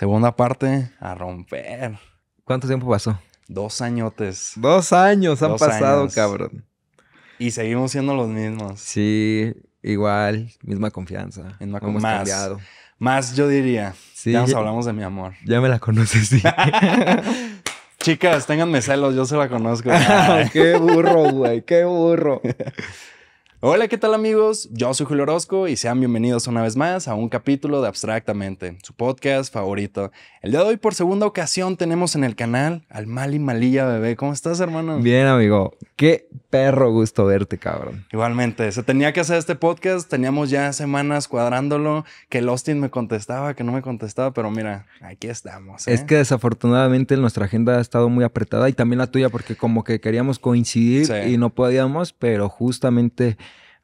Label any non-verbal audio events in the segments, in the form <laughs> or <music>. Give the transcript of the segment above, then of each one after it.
Segunda parte, a romper. ¿Cuánto tiempo pasó? Dos añotes. Dos años han pasado, cabrón. Y seguimos siendo los mismos. Sí, igual, misma confianza. más, yo diría. ya nos hablamos de mi amor. Ya me la conoces, sí. <laughs> Chicas, ténganme celos, yo se la conozco. <laughs> qué burro, güey, qué burro. <laughs> Hola, ¿qué tal amigos? Yo soy Julio Orozco y sean bienvenidos una vez más a un capítulo de Abstractamente, su podcast favorito. El día de hoy por segunda ocasión tenemos en el canal al Mali Malilla Bebé. ¿Cómo estás, hermano? Bien, amigo. Qué perro gusto verte, cabrón. Igualmente, se tenía que hacer este podcast, teníamos ya semanas cuadrándolo, que el Austin me contestaba, que no me contestaba, pero mira, aquí estamos. ¿eh? Es que desafortunadamente nuestra agenda ha estado muy apretada y también la tuya porque como que queríamos coincidir y no podíamos, pero justamente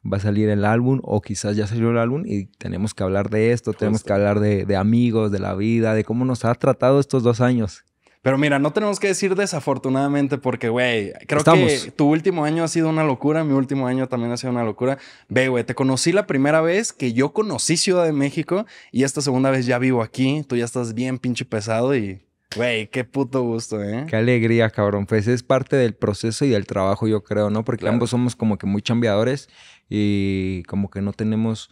va a salir el álbum o quizás ya salió el álbum y tenemos que hablar de esto, tenemos que hablar de, amigos, de la vida, de cómo nos ha tratado estos dos años. Pero mira, no tenemos que decir desafortunadamente porque, güey, creo que tu último año ha sido una locura, mi último año también ha sido una locura. Ve, güey, te conocí la primera vez que yo conocí Ciudad de México y esta segunda vez ya vivo aquí, tú ya estás bien pinche pesado y Güey, qué puto gusto, ¿eh? Qué alegría, cabrón. Pues es parte del proceso y del trabajo, yo creo, ¿no? Porque ambos somos como que muy chambeadores y como que no tenemos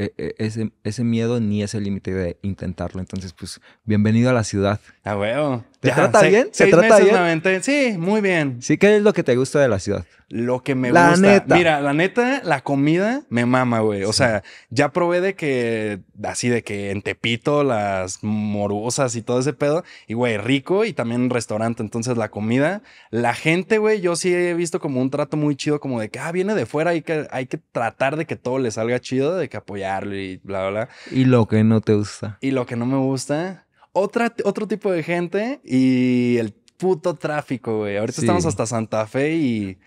e, e, ese, ese miedo ni ese límite de intentarlo. Entonces, pues, bienvenido a la ciudad. Ah weón ¿Te trata bien? ¿Se trata bien? Sí, muy bien. Sí, ¿qué es lo que te gusta de la ciudad? Lo que me la Neta. Mira, la neta, la comida me mama, güey. O sea, ya probé de que, así de que en Tepito, las morbosas y todo ese pedo. Y, güey, rico y también un restaurante. Entonces, la comida, la gente, güey, yo sí he visto como un trato muy chido, como de que, ah, viene de fuera, Y que, hay que tratar de que todo le salga chido, de que apoyar y bla, bla, Y lo que no te gusta. Y lo que no me gusta. Otra, otro tipo de gente y el puto tráfico, güey. Ahorita estamos hasta Santa Fe y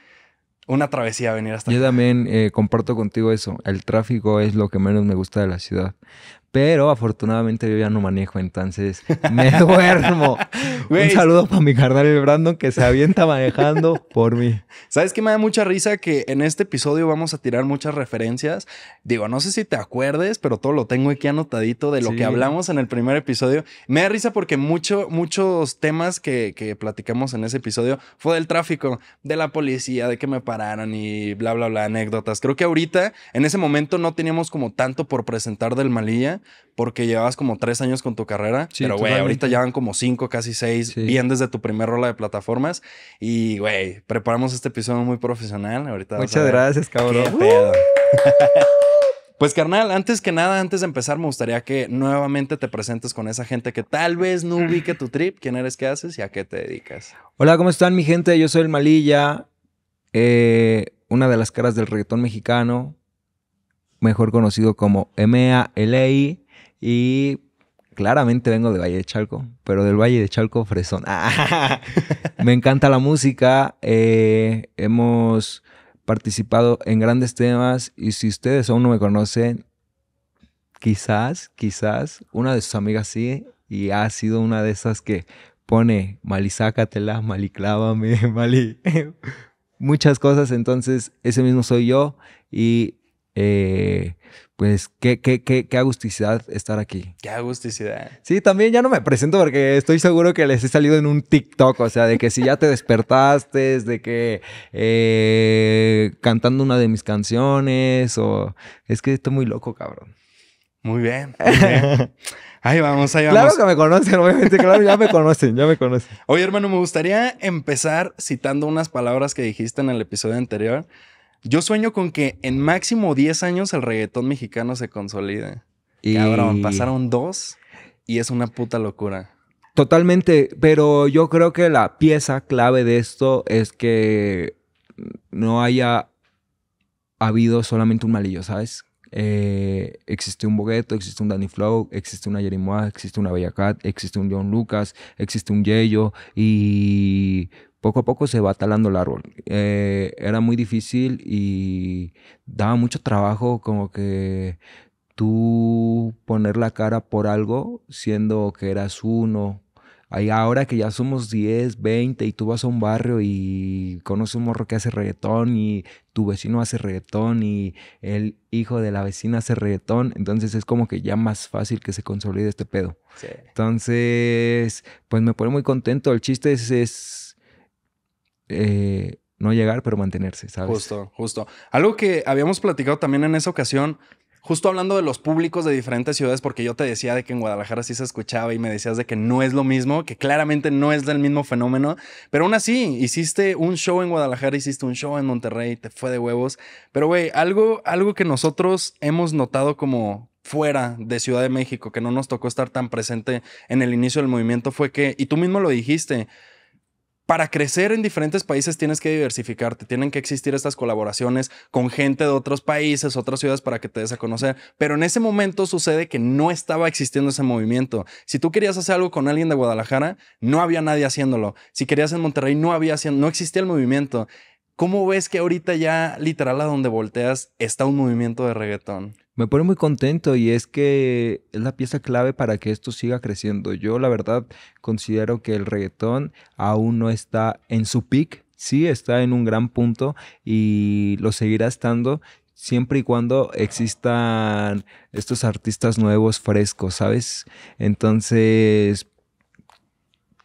una travesía venir hasta Yo también eh, comparto contigo eso. El tráfico es lo que menos me gusta de la ciudad. Pero afortunadamente yo ya no manejo, entonces me <laughs> duermo. Un saludo para mi carnal Brandon que se avienta <laughs> manejando por mí. ¿Sabes qué me da mucha risa? Que en este episodio vamos a tirar muchas referencias. Digo, no sé si te acuerdes, pero todo lo tengo aquí anotadito de lo que hablamos en el primer episodio. Me da risa porque mucho, muchos temas que, que platicamos en ese episodio fue del tráfico, de la policía, de que me pararon y bla, bla, bla, anécdotas. Creo que ahorita, en ese momento, no teníamos como tanto por presentar del Malilla porque llevabas como tres años con tu carrera, pero güey, ahorita llevan como cinco, casi seis, bien desde tu primer rola de plataformas. Y güey, preparamos este episodio muy profesional. Ahorita Muchas gracias, cabrón. <laughs> Pues carnal, antes que nada, antes de empezar, me gustaría que nuevamente te presentes con esa gente que tal vez no ubique tu trip, quién eres, qué haces y a qué te dedicas. Hola, ¿cómo están mi gente? Yo soy el Malilla, eh, una de las caras del reggaetón mexicano, mejor conocido como MALI y claramente vengo de Valle de Chalco, pero del Valle de Chalco Fresón. <laughs> me encanta la música, eh, hemos participado en grandes temas y si ustedes aún no me conocen, quizás, quizás una de sus amigas sí y ha sido una de esas que pone malisácatela, maliclávame, mali... <laughs> <laughs> Muchas cosas, entonces ese mismo soy yo y eh, pues qué, qué, qué, qué, agusticidad estar aquí. Qué agusticidad. Sí, también ya no me presento porque estoy seguro que les he salido en un TikTok, o sea, de que si ya te <laughs> despertaste, de que eh, cantando una de mis canciones, o es que estoy muy loco, cabrón. Muy bien. Muy <laughs> Ahí vamos, ahí vamos. Claro que me conocen, obviamente, claro, ya me conocen, ya me conocen. Oye, hermano, me gustaría empezar citando unas palabras que dijiste en el episodio anterior yo sueño con que en máximo 10 años el reggaetón mexicano se consolide. Y... Cabrón, pasaron dos y es una puta locura. Totalmente, pero yo creo que la pieza clave de esto es que no haya habido solamente un malillo, ¿sabes? Eh, existe un Bogueto, existe un Danny Flow, existe una Jerimoa, existe una Bella Cat, existe un John Lucas, existe un Yeyo y poco a poco se va talando el árbol. Eh, era muy difícil y daba mucho trabajo como que tú poner la cara por algo siendo que eras uno. ahora que ya somos 10, 20 y tú vas a un barrio y conoces un morro que hace reggaetón y tu vecino hace reggaetón y el hijo de la vecina hace reggaetón, entonces es como que ya más fácil que se consolide este pedo. Entonces, pues me pone muy contento. El chiste es eh, no llegar, pero mantenerse, ¿sabes? Justo, justo. Algo que habíamos platicado también en esa ocasión, justo hablando de los públicos de diferentes ciudades, porque yo te decía de que en Guadalajara sí se escuchaba y me decías de que no es lo mismo, que claramente no es del mismo fenómeno, pero aún así, hiciste un show en Guadalajara, hiciste un show en Monterrey, te fue de huevos, pero güey, algo, algo que nosotros hemos notado como fuera de Ciudad de México, que no nos tocó estar tan presente en el inicio del movimiento, fue que, y tú mismo lo dijiste, para crecer en diferentes países tienes que diversificarte, tienen que existir estas colaboraciones con gente de otros países, otras ciudades para que te des a conocer, pero en ese momento sucede que no estaba existiendo ese movimiento. Si tú querías hacer algo con alguien de Guadalajara, no había nadie haciéndolo. Si querías en Monterrey, no había no existía el movimiento. ¿Cómo ves que ahorita ya literal a donde volteas está un movimiento de reggaetón? me pone muy contento y es que es la pieza clave para que esto siga creciendo. Yo la verdad considero que el reggaetón aún no está en su peak, sí está en un gran punto y lo seguirá estando siempre y cuando existan estos artistas nuevos, frescos, ¿sabes? Entonces,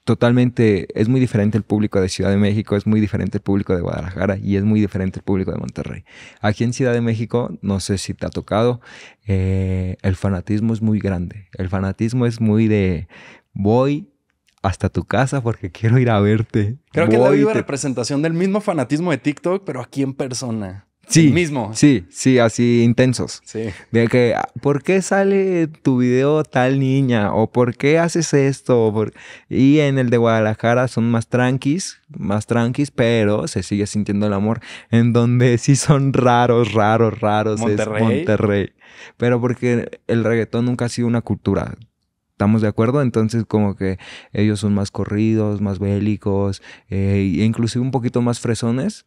totalmente, es muy diferente el público de Ciudad de México, es muy diferente el público de Guadalajara y es muy diferente el público de Monterrey. Aquí en Ciudad de México, no sé si te ha tocado, eh, el fanatismo es muy grande. El fanatismo es muy de voy hasta tu casa porque quiero ir a verte. Creo que da la viva representación del mismo fanatismo de TikTok, pero aquí en persona. Sí. mismo. Sí, sí, así intensos. Sí. De que, ah, ¿por qué sale tu video tal niña? ¿O por qué haces esto? Y en el de Guadalajara son más tranquis, más tranquis, pero se sigue sintiendo el amor. En donde <laughs> sí son raros, raros, raros. Monterrey. Monterrey. Pero porque el reggaetón nunca ha sido una cultura. ¿Estamos de acuerdo? Entonces como que ellos son más corridos, más bélicos, eh, e inclusive un poquito más fresones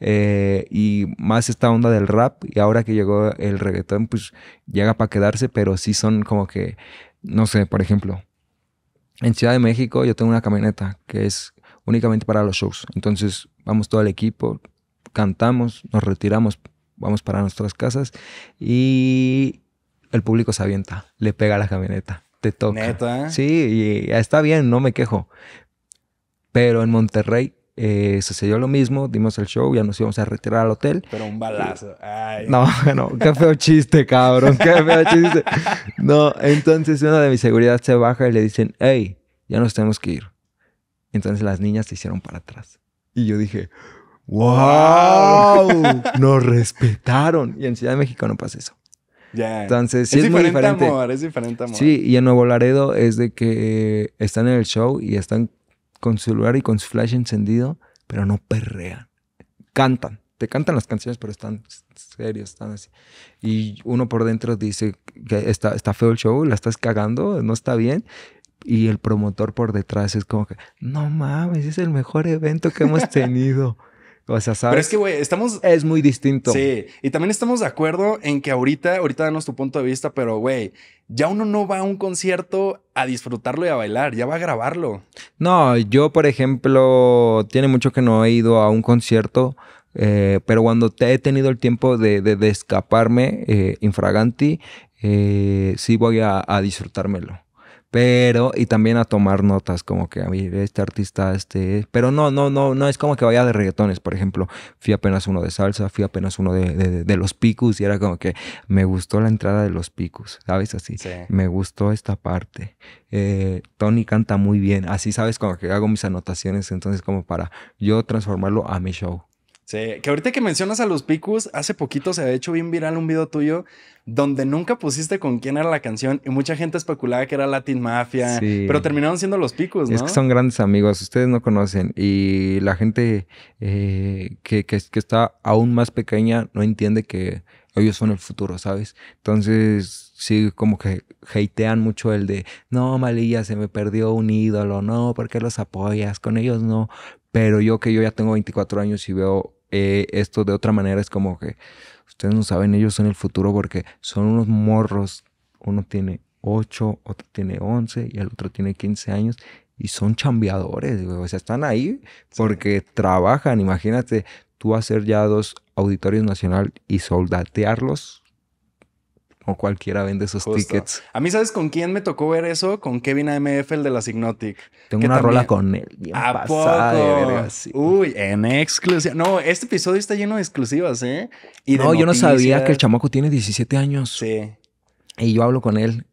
eh, y más esta onda del rap y ahora que llegó el reggaetón pues llega para quedarse, pero sí son como que, no sé, por ejemplo, en Ciudad de México yo tengo una camioneta que es únicamente para los shows, entonces vamos todo el equipo, cantamos, nos retiramos, vamos para nuestras casas y el público se avienta, le pega la camioneta, te toca. si ¿eh? Sí, está bien, no me quejo. Pero en Monterrey eh, sucedió lo mismo, dimos el show, ya nos íbamos a retirar al hotel. Pero un balazo. Ay. No, <laughs> no, qué feo chiste, cabrón, qué feo chiste. No, entonces una de mi seguridad se baja y le dicen, hey, ya nos tenemos que ir. Entonces las niñas se hicieron para atrás. Y yo dije, wow, nos respetaron. Y en Ciudad de México no pasa eso. ya Entonces, es, diferente muy diferente. Sí, y en Nuevo Laredo es de que están en el show y están con su celular y con su flash encendido, pero no perrean. Cantan, te cantan las canciones, pero están serios, están así. Y uno por dentro dice que está, está feo el show, la estás cagando, no está bien. Y el promotor por detrás es como que, no mames, es el mejor evento que hemos tenido. <laughs> O sea, ¿sabes? Pero es que, estamos... Es muy distinto. Sí, y también estamos de acuerdo en que ahorita, ahorita danos tu punto de vista, pero, güey, ya uno no va a un concierto a disfrutarlo y a bailar, ya va a grabarlo. No, yo por ejemplo, tiene mucho que no he ido a un concierto, eh, pero cuando he tenido el tiempo de, escaparme, eh, infraganti, eh, sí voy a, a disfrutármelo. Pero, y también a tomar notas, como que, a mí, este artista, este. Pero no, no, no, no es como que vaya de reggaetones, por ejemplo. Fui apenas uno de salsa, fui apenas uno de, los picus, y era como que me gustó la entrada de los picus, ¿sabes? Así. Me gustó esta parte. Eh, Tony canta muy bien, así, ¿sabes? Como que hago mis anotaciones, entonces, como para yo transformarlo a mi show que ahorita que mencionas a los picus, hace poquito se ha hecho bien viral un video tuyo donde nunca pusiste con quién era la canción y mucha gente especulaba que era Latin Mafia, pero terminaron siendo los picus, ¿no? Es que son grandes amigos, ustedes no conocen y la gente eh, que, que, está aún más pequeña no entiende que ellos son el futuro, ¿sabes? Entonces, sí, como que hatean mucho el de, no, Malilla, se me perdió un ídolo, no, ¿por qué los apoyas? Con ellos no. Pero yo que yo ya tengo 24 años y veo eh, esto de otra manera es como que ustedes no saben, ellos son el futuro porque son unos morros. Uno tiene 8, otro tiene 11 y el otro tiene 15 años y son chambeadores, O sea, están ahí porque trabajan. Imagínate tú hacer ya dos auditorios nacional y soldatearlos o cualquiera vende esos tickets. A mí, ¿sabes con quién me tocó ver eso? Con Kevin AMF, el de la Signotic. Tengo una rola con él. Uy, en exclusiva. No, este episodio está lleno de exclusivas, ¿eh? Y no, yo no sabía que el chamaco tiene 17 años. Sí. Y yo hablo con él.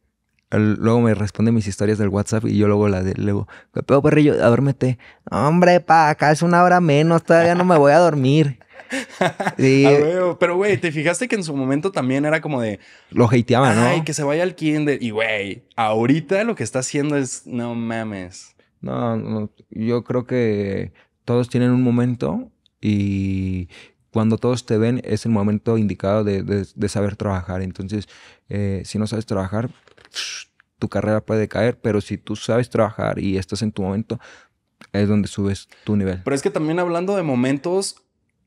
luego me responde mis historias del WhatsApp y yo luego la de, luego, ¿qué perrillo? A Hombre, pa, acá es una hora menos, todavía no me voy a dormir sí. <laughs> pero, güey, ¿te fijaste que en su momento también era como de. Lo hateaban, ¿no? Ay, que se vaya al Kinder. Y, güey, ahorita lo que está haciendo es. No mames. No, yo creo que todos tienen un momento y cuando todos te ven es el momento indicado de, de, saber trabajar. Entonces, eh, si no sabes trabajar, tu carrera puede caer, pero si tú sabes trabajar y estás en tu momento, es donde subes tu nivel. Pero es que también hablando de momentos,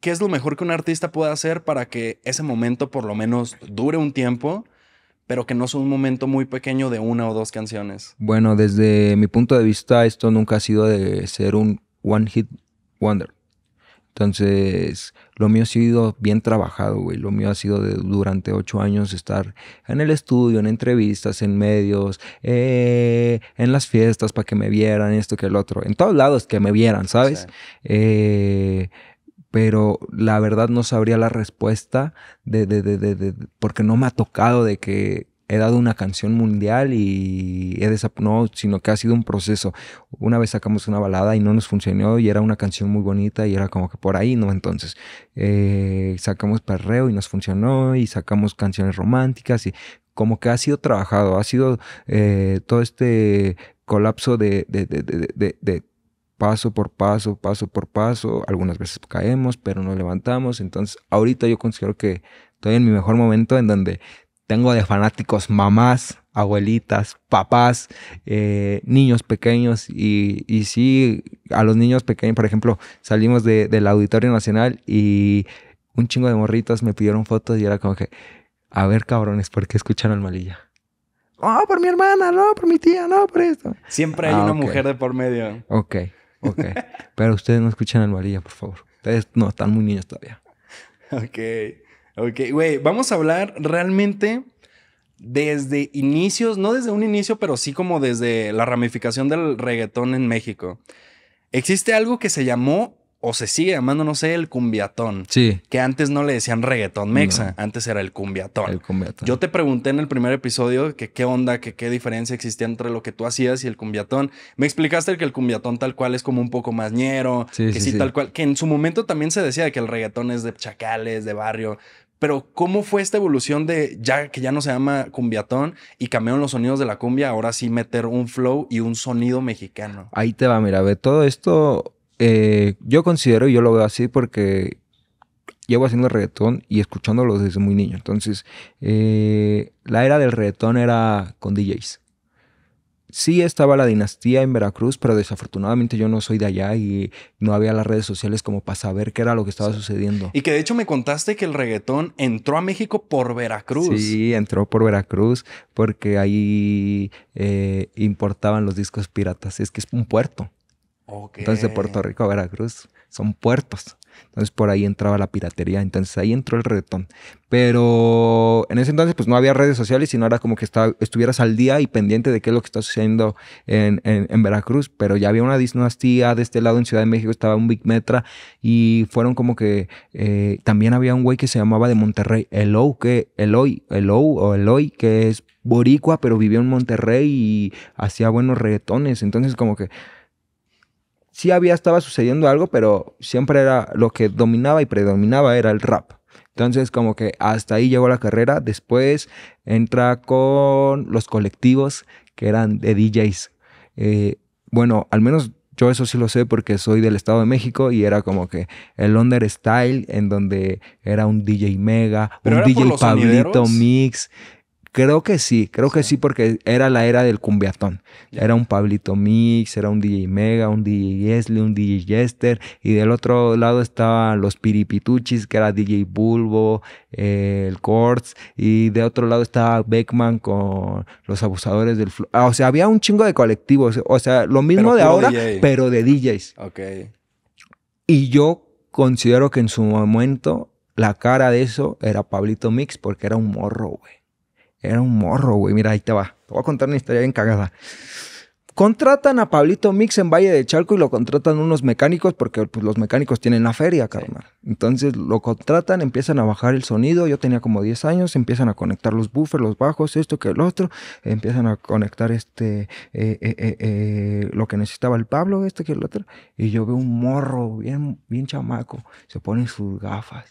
qué es lo mejor que un artista puede hacer para que ese momento por lo menos dure un tiempo, pero que no sea un momento muy pequeño de una o dos canciones. Bueno, desde mi punto de vista, esto nunca ha sido de ser un one hit wonder. Entonces, lo mío ha sido bien trabajado, güey. Lo mío ha sido de durante ocho años estar en el estudio, en entrevistas, en medios, eh, en las fiestas para que me vieran, esto que el otro. En todos lados que me vieran, ¿sabes? Sí. Eh, pero la verdad no sabría la respuesta de, de, de, de, porque no me ha tocado de que he dado una canción mundial y he no, sino que ha sido un proceso. Una vez sacamos una balada y no nos funcionó y era una canción muy bonita y era como que por ahí, ¿no? Entonces, eh, sacamos perreo y nos funcionó y sacamos canciones románticas y como que ha sido trabajado, ha sido eh, todo este colapso de, de, de, de paso por paso, paso por paso. Algunas veces caemos, pero nos levantamos. Entonces, ahorita yo considero que estoy en mi mejor momento en donde tengo de fanáticos mamás, abuelitas, papás, eh, niños pequeños y, sí, a los niños pequeños, por ejemplo, salimos del Auditorio Nacional y un chingo de morritos me pidieron fotos y era como que, a ver cabrones, ¿por qué escuchan al Malilla? oh, por mi hermana, no, por mi tía, no, por esto. Siempre hay ah, una mujer de por medio. Ok. Ok. Pero ustedes no escuchan al varilla, por favor. Ustedes no, están muy niños todavía. Ok. Ok, güey, vamos a hablar realmente desde inicios, no desde un inicio, pero sí como desde la ramificación del reggaetón en México. Existe algo que se llamó o se sigue llamando, no sé, el cumbiatón. Sí. Que antes no le decían reggaetón mexa, antes era el cumbiatón. El cumbiatón. Yo te pregunté en el primer episodio que qué onda, que qué diferencia existía entre lo que tú hacías y el cumbiatón. Me explicaste que el cumbiatón tal cual es como un poco más ñero, sí, que sí, tal cual, que en su momento también se decía que el reggaetón es de chacales, de barrio. Pero ¿cómo fue esta evolución de ya que ya no se llama cumbiatón y cambiaron los sonidos de la cumbia, ahora sí meter un flow y un sonido mexicano? Ahí te va, mira, ve todo esto eh, yo considero, y yo lo veo así porque llevo haciendo reggaetón y escuchándolo desde muy niño. Entonces, eh, la era del reggaetón era con DJs. Sí estaba la dinastía en Veracruz, pero desafortunadamente yo no soy de allá y no había las redes sociales como para saber qué era lo que estaba sucediendo. Y que de hecho me contaste que el reggaetón entró a México por Veracruz. Sí, entró por Veracruz porque ahí eh, importaban los discos piratas. Es que es un puerto. Entonces, de Puerto Rico a Veracruz son puertos. Entonces, por ahí entraba la piratería. Entonces, ahí entró el reggaetón. Pero en ese entonces, pues no había redes sociales, sino era como que estaba, estuvieras al día y pendiente de qué es lo que está sucediendo en, Veracruz. Pero ya había una dinastía de este lado en Ciudad de México, estaba un Big Metra y fueron como que eh, también había un güey que se llamaba de Monterrey, Eloy, que, o que es boricua, pero vivió en Monterrey y hacía buenos reggaetones. Entonces, como que sí había, estaba sucediendo algo, pero siempre era lo que dominaba y predominaba era el rap. Entonces, como que hasta ahí llegó la carrera. Después entra con los colectivos que eran de DJs. Eh, bueno, al menos yo eso sí lo sé porque soy del Estado de México y era como que el Under Style, en donde era un DJ Mega, un DJ Pablito Mix. Creo que sí, creo que sí, porque era la era del cumbiatón. Era un Pablito Mix, era un DJ Mega, un DJ Yesley, un DJ Jester, y del otro lado estaban los Piripituchis, que era DJ Bulbo, eh, el Courts, y de otro lado estaba Beckman con los abusadores del... Ah, o sea, había un chingo de colectivos, o sea, lo mismo de ahora, pero de DJs. Ok. Y yo considero que en su momento la cara de eso era Pablito Mix, porque era un morro, güey. Era un morro, güey. Mira, ahí te va. Te voy a contar una historia bien cagada. Contratan a Pablito Mix en Valle de Chalco y lo contratan unos mecánicos porque pues, los mecánicos tienen la feria, carnal. Entonces lo contratan, empiezan a bajar el sonido. Yo tenía como 10 años, empiezan a conectar los buffers, los bajos, esto que el otro. Empiezan a conectar este, eh, eh, eh, lo que necesitaba el Pablo, este que el otro. Y yo veo un morro bien, bien chamaco. Se ponen sus gafas.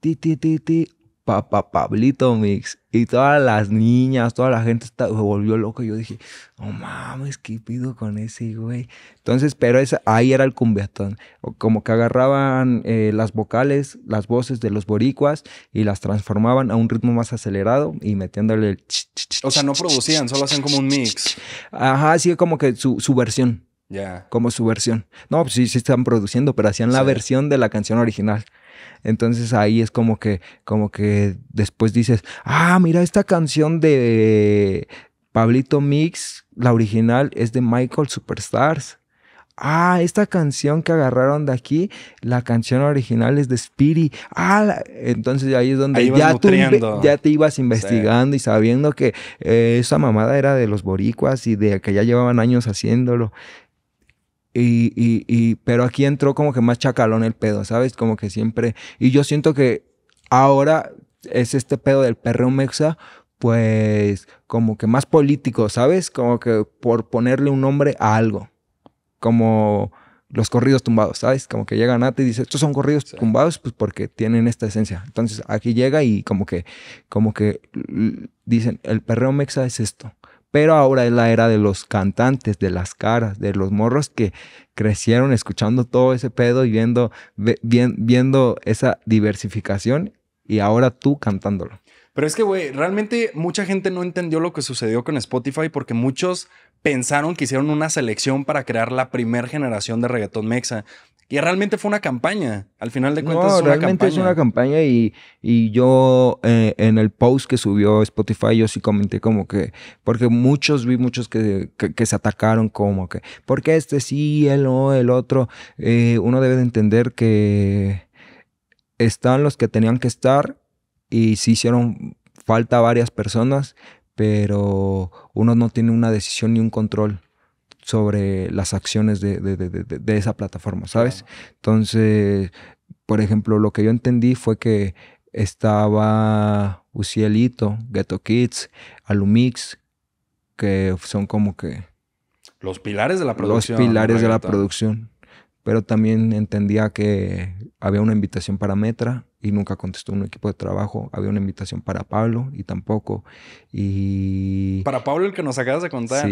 Ti, ti, ti, ti pa, Pablito Mix y todas las niñas, toda la gente se volvió loco, Yo dije, no oh, mames, ¿qué pido con ese güey? Entonces, pero ahí era el cumbiatón. Como que agarraban eh, las vocales, las voces de los boricuas y las transformaban a un ritmo más acelerado y metiéndole el... O sea, no producían, solo hacían como un mix. Ajá, así como que su, versión. Ya. Como su versión. No, pues sí, sí están produciendo, pero hacían la versión de la canción original. Entonces ahí es como que, como que después dices, ah, mira esta canción de Pablito Mix, la original es de Michael Superstars. Ah, esta canción que agarraron de aquí, la canción original es de Spiri. Ah, entonces ahí es donde ya, te ibas investigando y sabiendo que eh, esa mamada era de los boricuas y de que ya llevaban años haciéndolo. Y, pero aquí entró como que más chacalón el pedo, ¿sabes? Como que siempre. Y yo siento que ahora es este pedo del perreo mexa, pues como que más político, ¿sabes? Como que por ponerle un nombre a algo. Como los corridos tumbados, ¿sabes? Como que llega Nate y dice, estos son corridos tumbados, pues porque tienen esta esencia. Entonces aquí llega y como que, como que dicen, el perreo mexa es esto pero ahora es la era de los cantantes, de las caras, de los morros que crecieron escuchando todo ese pedo y viendo, viendo esa diversificación y ahora tú cantándolo. Pero es que, güey, realmente mucha gente no entendió lo que sucedió con Spotify porque muchos pensaron que hicieron una selección para crear la primera generación de reggaetón mexa. Y realmente fue una campaña. Al final de cuentas, no, es una realmente fue una campaña. Y, yo eh, en el post que subió Spotify, yo sí comenté como que, porque muchos vi muchos que, se atacaron, como que, porque este sí, el no, el otro. Eh, uno debe de entender que están los que tenían que estar y sí hicieron falta varias personas, pero uno no tiene una decisión ni un control sobre las acciones de, esa plataforma, ¿sabes? Entonces, por ejemplo, lo que yo entendí fue que estaba Ucielito, Ghetto Kids, Alumix, que son como que... Los pilares de la producción. Los pilares de la producción pero también entendía que había una invitación para Metra y nunca contestó un equipo de trabajo, había una invitación para Pablo y tampoco. Y... Para Pablo el que nos acabas de contar.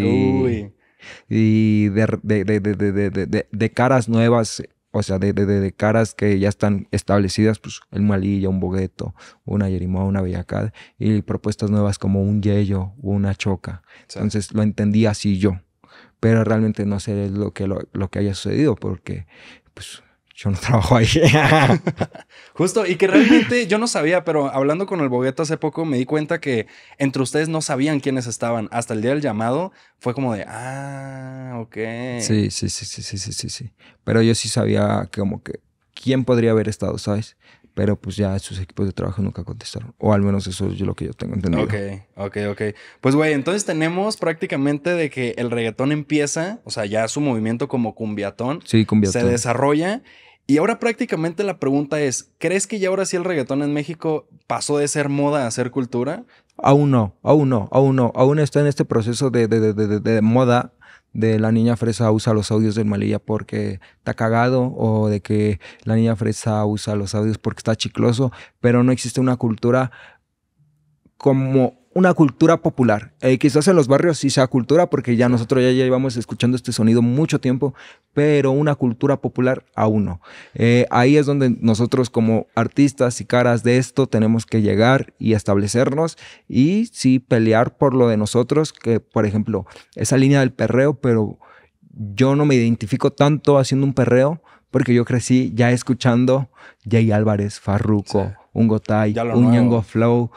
Y de, de, caras nuevas, o sea, de, caras que ya están establecidas, pues el Malilla, un Bogueto, una Yerimoa, una Bellacad, y propuestas nuevas como un Yello, una Choca. Entonces lo entendí así yo pero realmente no sé lo que, lo, que haya sucedido porque pues yo no <laughs> trabajo ahí. <laughs> Justo, y que realmente yo no sabía, pero hablando con el Bogueto hace poco me di cuenta que entre ustedes no sabían quiénes estaban. Hasta el día del llamado fue como de, ah, ok. Sí, sí, sí, sí, sí, sí, sí. Pero yo sí sabía como que quién podría haber estado, ¿sabes? pero pues ya sus equipos de trabajo nunca contestaron. O al menos eso es lo que yo tengo entendido. Ok, ok, ok. Pues güey, entonces tenemos prácticamente de que el reggaetón empieza, o sea, ya su movimiento como cumbiatón, sí, se desarrolla. Y ahora prácticamente la pregunta es, ¿crees que ya ahora sí el reggaetón en México pasó de ser moda a ser cultura? Aún no, aún no, aún no, aún está en este proceso de, de, de, de moda de la niña fresa usa los audios del malilla porque está cagado o de que la niña fresa usa los audios porque está chicloso, pero no existe una cultura como una cultura popular. Eh, quizás en los barrios sí sea cultura, porque ya nosotros ya, llevamos escuchando este sonido mucho tiempo, pero una cultura popular aún uno eh, ahí es donde nosotros como artistas y caras de esto tenemos que llegar y establecernos y sí pelear por lo de nosotros, que por ejemplo, esa línea del perreo, pero yo no me identifico tanto haciendo un perreo, porque yo crecí ya escuchando Jay Álvarez, farruco Ungo un Gotay, Flow,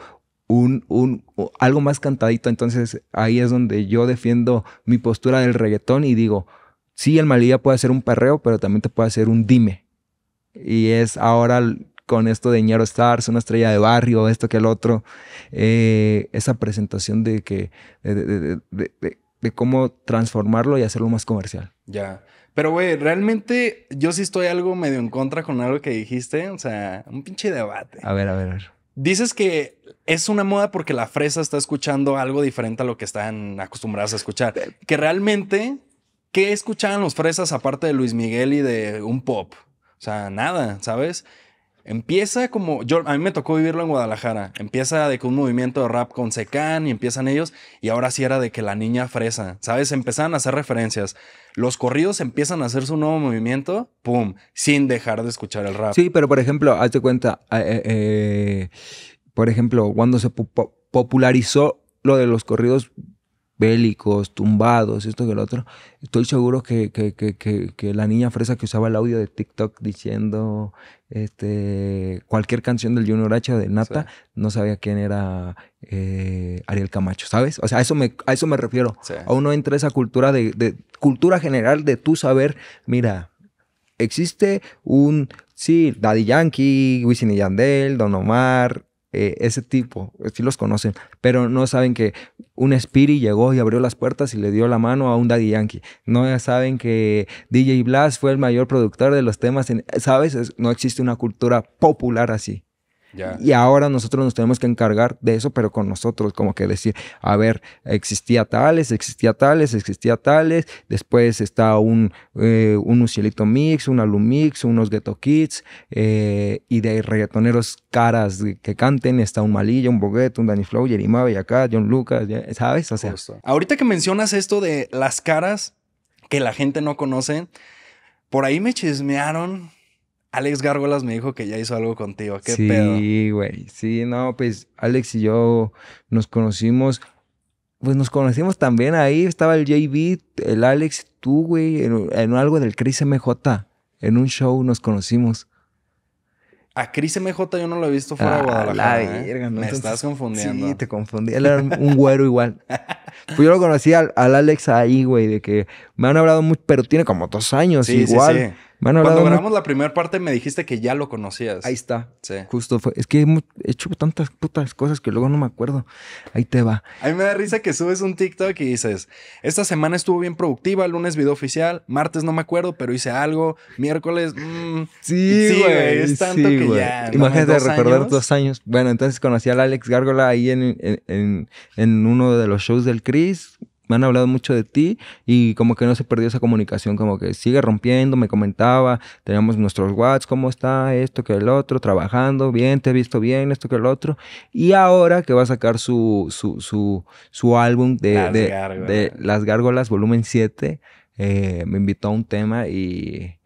un, algo más cantadito. Entonces ahí es donde yo defiendo mi postura del reggaetón y digo, sí, el día puede ser un perreo, pero también te puede hacer un dime. Y es ahora con esto de Ñero Stars, una estrella de barrio, esto que el otro, eh, esa presentación de que de, de, de, de, cómo transformarlo y hacerlo más comercial. Ya. Pero, güey, realmente yo sí estoy algo medio en contra con algo que dijiste. O sea, un pinche debate. A ver, a ver, a ver. Dices que es una moda porque la fresa está escuchando algo diferente a lo que están acostumbradas a escuchar. Que realmente, ¿qué escuchaban los fresas aparte de Luis Miguel y de un pop? O sea, nada, ¿sabes? Empieza como, yo, a mí me tocó vivirlo en Guadalajara, empieza de que un movimiento de rap con Secan y empiezan ellos y ahora sí era de que la niña fresa, ¿sabes? Empezaban a hacer referencias. Los corridos empiezan a hacer su nuevo movimiento, ¡pum!, sin dejar de escuchar el rap. Sí, pero por ejemplo, hazte cuenta, eh, eh, eh, por ejemplo, cuando se popularizó lo de los corridos bélicos, tumbados, esto que el otro. Estoy seguro que, la niña fresa que usaba el audio de TikTok diciendo este, cualquier canción del Junior H de Nata, no sabía quién era eh, Ariel Camacho, ¿sabes? O sea, a eso me, a eso me refiero. A uno entra esa cultura de, cultura general de tú saber, mira, existe un, sí, Daddy Yankee, Wisin y Yandel, Don Omar, eh, ese tipo, eh, si los conocen, pero no saben que un Spiri llegó y abrió las puertas y le dio la mano a un Daddy Yankee. No saben que DJ Blas fue el mayor productor de los temas. ¿Sabes? no existe una cultura popular así. Y ahora nosotros nos tenemos que encargar de eso, pero con nosotros, como que decir, a ver, existía tales, existía tales, existía tales, después está un, eh, un Ucielito Mix, un Alumix, unos Ghetto Kids, eh, y de reggaetoneros caras que canten, está un Malillo, un Bogueto, un Danny Flow, y acá, John Lucas, ¿sabes? O sea. Ahorita que mencionas esto de las caras que la gente no conoce, por ahí me chismearon Alex Gárgolas me dijo que ya hizo algo contigo. ¿Qué sí, güey. Sí, no, pues Alex y yo nos conocimos. Pues nos conocimos también ahí. Estaba el JB, el Alex, tú, güey, en, algo del Cris MJ. En un show nos conocimos. A Cris MJ yo no lo he visto fuera de Guadalajara. La ¿eh? Me estás confundiendo. Sí, te confundí. Él era un güero igual. <laughs> Pues yo lo conocí al, Alex ahí, güey, de que me han hablado mucho, pero tiene como dos años igual. Sí, sí. Cuando grabamos la primera parte me dijiste que ya lo conocías. Ahí está. Sí. Justo fue. Es que he hecho tantas putas cosas que luego no me acuerdo. Ahí te va. A mí me da risa que subes un TikTok y dices, esta semana estuvo bien productiva, lunes video oficial, martes no me acuerdo, pero hice algo, miércoles... Mm, sí, sí, sí, güey. Es tanto que ya... Imagínate de recordar dos años. Bueno, entonces conocí al Alex Gárgola ahí en, en, uno de los shows del Cris me han hablado mucho de ti y como que no se perdió esa comunicación, como que sigue rompiendo, me comentaba, tenemos nuestros whats, cómo está esto que el otro, trabajando bien, te he visto bien, esto que el otro. Y ahora que va a sacar su, álbum de Las, de, Gárgolas. Las Gárgolas, volumen 7, eh, me invitó a un tema y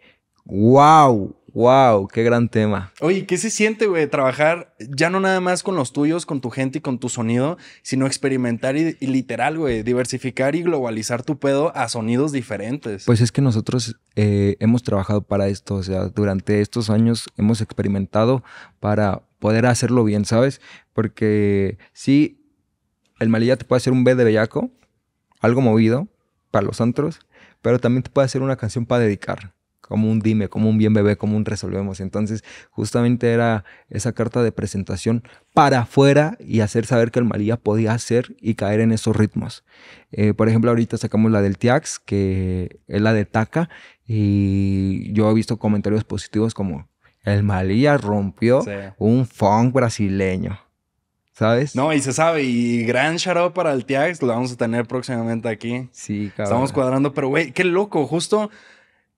wow, Wow, qué gran tema. Oye, ¿qué se siente, güey, trabajar ya no nada más con los tuyos, con tu gente y con tu sonido, sino experimentar y, literal, güey, diversificar y globalizar tu pedo a sonidos diferentes? Pues es que nosotros eh, hemos trabajado para esto, o sea, durante estos años hemos experimentado para poder hacerlo bien, ¿sabes? Porque sí, el malilla te puede hacer un B de bellaco, algo movido para los antros, pero también te puede hacer una canción para dedicar como un dime, como un bien bebé, como un resolvemos. Entonces, justamente era esa carta de presentación para afuera y hacer saber que el Malía podía hacer y caer en esos ritmos. Eh, por ejemplo, ahorita sacamos la del Tiax, que es la de Taca, y yo he visto comentarios positivos como, el Malía rompió un funk brasileño. ¿Sabes? No, y se sabe, y gran charo para el Tiax, lo vamos a tener próximamente aquí. Sí, cabrón. Estamos cuadrando, pero güey, qué loco, justo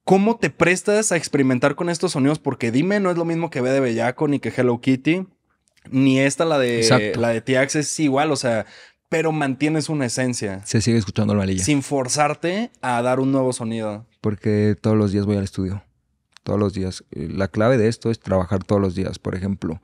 ¿Cómo te prestas a experimentar con estos sonidos? Porque dime, no es lo mismo que B de Bellaco ni que Hello Kitty. Ni esta, la de de t es igual, o sea, pero mantienes una esencia. Se sigue escuchando la malilla. Sin forzarte a dar un nuevo sonido. Porque todos los días voy al estudio. Todos los días. La clave de esto es trabajar todos los días, por ejemplo.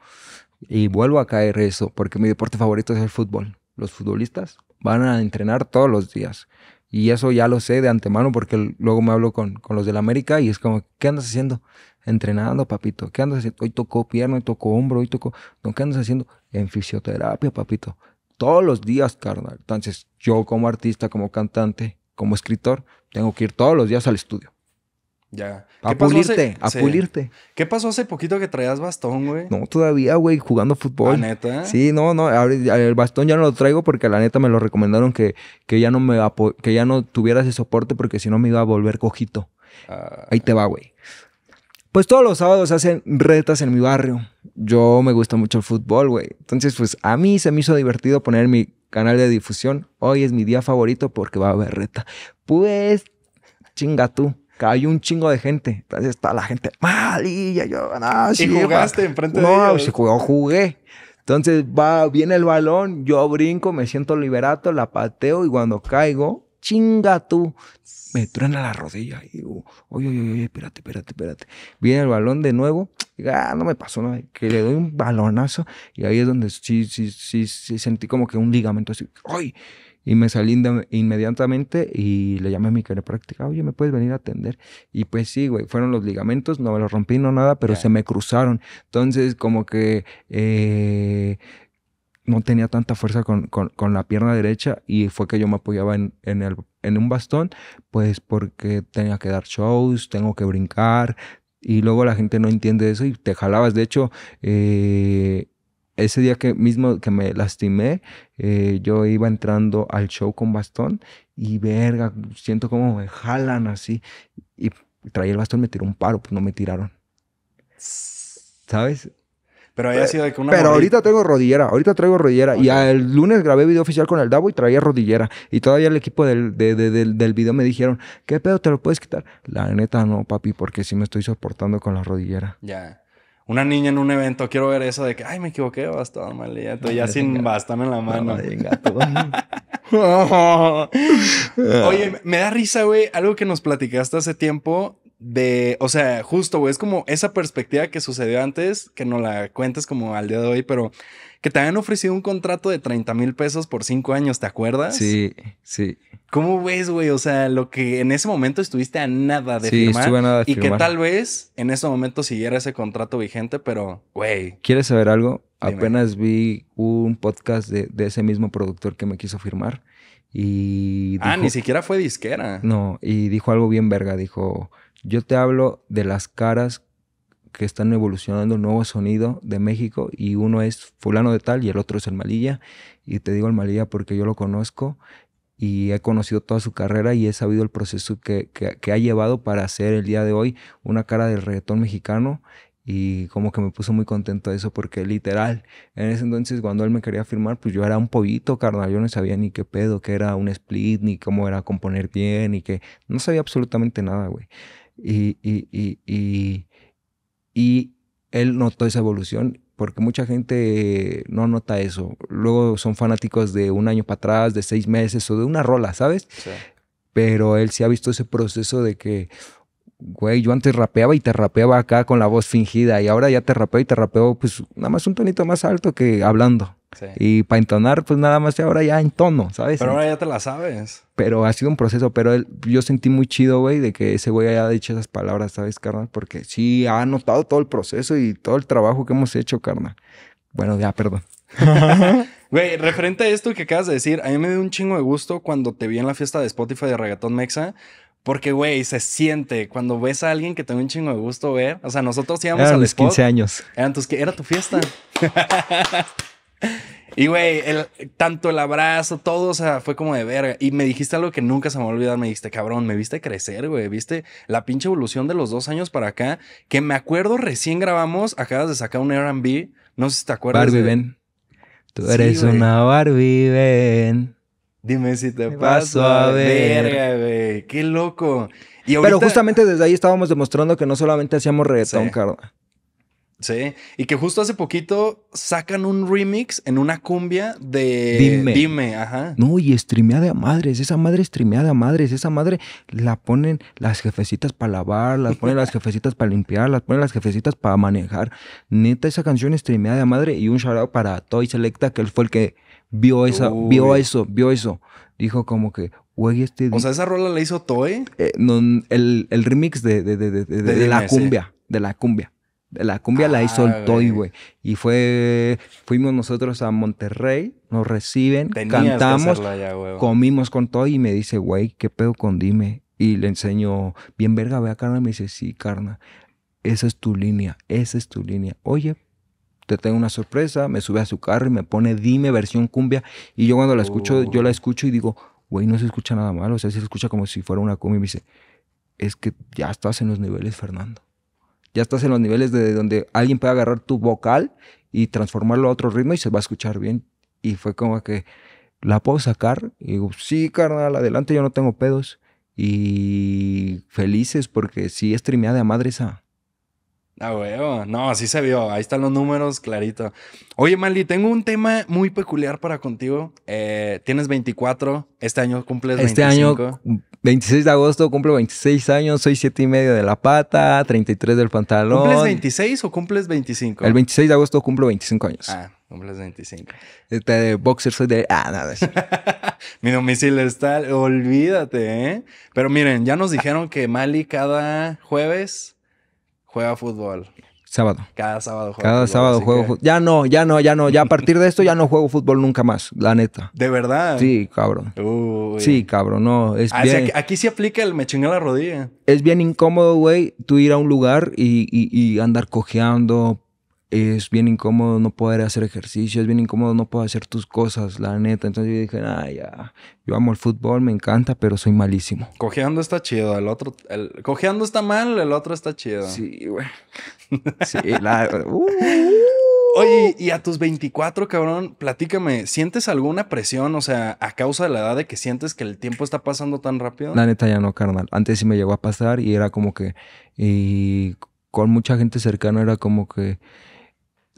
Y vuelvo a caer eso, porque mi deporte favorito es el fútbol. Los futbolistas van a entrenar todos los días. Y eso ya lo sé de antemano porque luego me hablo con, con los del América y es como, ¿qué andas haciendo? Entrenando, papito. ¿Qué andas haciendo? Hoy tocó pierna, hoy tocó hombro, hoy tocó... ¿qué andas haciendo? En fisioterapia, papito. Todos los días, carnal. Entonces, yo como artista, como cantante, como escritor, tengo que ir todos los días al estudio. Ya. A pulirte, a pulirte. ¿Qué pasó hace poquito que traías bastón, güey? No, todavía, güey, jugando fútbol. La neta. Sí, no, no, el bastón ya no lo traigo porque la neta me lo recomendaron que, que ya no me que ya no tuviera ese soporte porque si no me iba a volver cojito. Ah. Ahí te va, güey. Pues todos los sábados hacen retas en mi barrio. Yo me gusta mucho el fútbol, güey. Entonces, pues a mí se me hizo divertido poner mi canal de difusión. Hoy es mi día favorito porque va a haber reta. Pues, chinga tú hay un chingo de gente. Entonces está la gente malilla ah, y yo, nada, jugaste enfrente de No, si jugó, jugué. Entonces va, viene el balón, yo brinco, me siento liberato, la pateo y cuando caigo, chinga tú, me truena la rodilla. Y digo, oye, oye, oye, espérate, espérate, espérate. Viene el balón de nuevo, ah, no me pasó nada, que le doy un balonazo y ahí es donde sí, sí, sí, sí sentí como que un ligamento así, ¡ay! Y me salí inmediatamente y le llamé a mi práctica oye, ¿me puedes venir a atender? Y pues sí, güey, fueron los ligamentos, no me los rompí, no nada, pero se me cruzaron. Entonces, como que eh, no tenía tanta fuerza con, la pierna derecha y fue que yo me apoyaba en, el, en un bastón, pues porque tenía que dar shows, tengo que brincar, y luego la gente no entiende eso y te jalabas. De hecho, eh, ese día que mismo que me lastimé, eh, yo iba entrando al show con bastón y verga, siento como me jalan así. Y traía el bastón, me tiró un paro, pues no me tiraron. ¿Sabes? Pero había sido de que una Pero ahorita tengo rodillera, ahorita traigo rodillera. Y el lunes grabé video oficial con el Davo y traía rodillera. Y todavía el equipo del, video me dijeron, ¿qué pedo te lo puedes quitar? La neta no, papi, porque sí me estoy soportando con la rodillera. Ya una niña en un evento, quiero ver eso de que, ay, me equivoqué, bastón, maldito. Ya sin bastón en la mano. <laughs> <laughs> Oye, me da risa, güey, algo que nos platicaste hace tiempo de, o sea, justo, güey, es como esa perspectiva que sucedió antes, que no la cuentes como al día de hoy, pero que te habían ofrecido un contrato de 30 mil pesos por cinco años, ¿te acuerdas? Sí, sí. ¿Cómo ves, güey? O sea, lo que en ese momento estuviste a nada de sí, firmar. Estuve a nada de y que tal vez en ese momento siguiera ese contrato vigente, pero, güey. ¿Quieres saber algo? Apenas vi un podcast de, ese mismo productor que me quiso firmar y... ah, ni siquiera fue disquera. No, y dijo algo bien verga, dijo yo te hablo de las caras que están evolucionando un nuevo sonido de México y uno es fulano de tal y el otro es el Malilla. Y te digo el Malilla porque yo lo conozco y he conocido toda su carrera y he sabido el proceso que, ha llevado para hacer el día de hoy una cara del reggaetón mexicano y como que me puso muy contento de eso porque literal, en ese entonces cuando él me quería firmar, pues yo era un pollito, carnal, yo no sabía ni qué pedo, qué era un split, ni cómo era componer bien, ni que no sabía absolutamente nada, güey y, y, y, y él notó esa evolución porque mucha gente no nota eso. Luego son fanáticos de un año para atrás, de seis meses o de una rola, ¿sabes? Pero él sí ha visto ese proceso de que, güey, yo antes rapeaba y te rapeaba acá con la voz fingida y ahora ya te rapeo y te rapeo pues nada más un tonito más alto que hablando. Y para entonar, pues nada más ahora ya entono, ¿sabes? Pero ahora ya te la sabes. Pero ha sido un proceso, pero yo sentí muy chido, güey, de que ese güey haya dicho esas palabras, ¿sabes, carnal? Porque sí, ha anotado todo el proceso y todo el trabajo que hemos hecho, carnal. Bueno, ya, perdón. <laughs> Güey, referente a esto que acabas de decir, a mí me dio un chingo de gusto cuando te vi en la fiesta de Spotify de Reggaetón Mexa, porque, güey, se siente cuando ves a alguien que te da un chingo de gusto ver. O sea, nosotros íbamos a los 15 años. Eran tus, era tu fiesta. <laughs> Y, güey, tanto el abrazo, todo, o sea, fue como de verga. Y me dijiste algo que nunca se me va a olvidar. Me dijiste, cabrón, me viste crecer, güey. Viste la pinche evolución de los dos años para acá. Que me acuerdo, recién grabamos, acabas de sacar un R&B. No sé si te acuerdas. Barbie, Ben Tú eres una Barbie, Ben Dime si te, pasó a ver. Verga, güey. Qué loco. Pero justamente desde ahí estábamos demostrando que no solamente hacíamos reggaetón, sí. Sí, y que justo hace poquito sacan un remix en una cumbia de Dime. ajá. No, y streameada a madres, esa madre streameada a madres, esa madre la ponen las jefecitas para lavar, las ponen las jefecitas para limpiar, las ponen las jefecitas para manejar. Neta, esa canción streameada a madre y un shout out para Toy Selecta, que él fue el que vio esa, vio eso, vio eso. Dijo como que, güey, este. O sea, esa rola la hizo Toy. Eh, el, remix de, de, la cumbia, de la cumbia. La cumbia la hizo el ah, Toy, güey. Y fue, fuimos nosotros a Monterrey, nos reciben, cantamos, comimos con Toy y me dice, güey, ¿qué pedo con Dime? Y le enseño, bien verga, ve a Carna. Me dice, sí, Carna, esa es tu línea, esa es tu línea. Oye, te tengo una sorpresa, me sube a su carro y me pone Dime versión cumbia. Y yo cuando la escucho, yo la escucho y digo, güey, no se escucha nada malo. O sea, se escucha como si fuera una cumbia. Y me dice, es que ya estás en los niveles, Fernando ya estás en los niveles de donde alguien puede agarrar tu vocal y transformarlo a otro ritmo y se va a escuchar bien. Y fue como que la puedo sacar. Y digo, sí, carnal, adelante, yo no tengo pedos. Y felices porque sí streameada de a madre esa. Ah, No, así se vio. Ahí están los números, clarito. Oye, Mali, tengo un tema muy peculiar para contigo. Eh, tienes 24, este año cumples 25. Este año, 26 de agosto, cumplo 26 años, soy 7 y medio de la pata, 33 del pantalón. ¿Cumples 26 o cumples 25? El 26 de agosto cumplo 25 años. Ah, cumples 25. Este eh, de boxer soy de... Ah, nada. <laughs> Mi domicilio está... Olvídate, ¿eh? Pero miren, ya nos dijeron que Mali cada jueves juega fútbol. Sábado. Cada sábado juego. Cada sábado juego fútbol. Ya no, ya no, ya no. Ya a partir de esto ya no juego fútbol nunca más, la neta. ¿De verdad? Sí, cabrón. Sí, cabrón, no. Es ah, aquí se aplica el me chingué la rodilla. Es bien incómodo, güey, tú ir a un lugar y andar cojeando, es bien incómodo no poder hacer ejercicio, es bien incómodo no poder hacer tus cosas, la neta. Entonces yo dije, ah, ya, yo amo el fútbol, me encanta, pero soy malísimo. Cojeando está chido, el otro, el, cojeando está mal, el otro está chido. Sí, güey. <laughs> Sí, la... Uh. Oye, y a tus 24, cabrón, platícame, ¿sientes alguna presión, o sea, a causa de la edad de que sientes que el tiempo está pasando tan rápido? La neta ya no, carnal. Antes sí me llegó a pasar y era como que, y con mucha gente cercana era como que,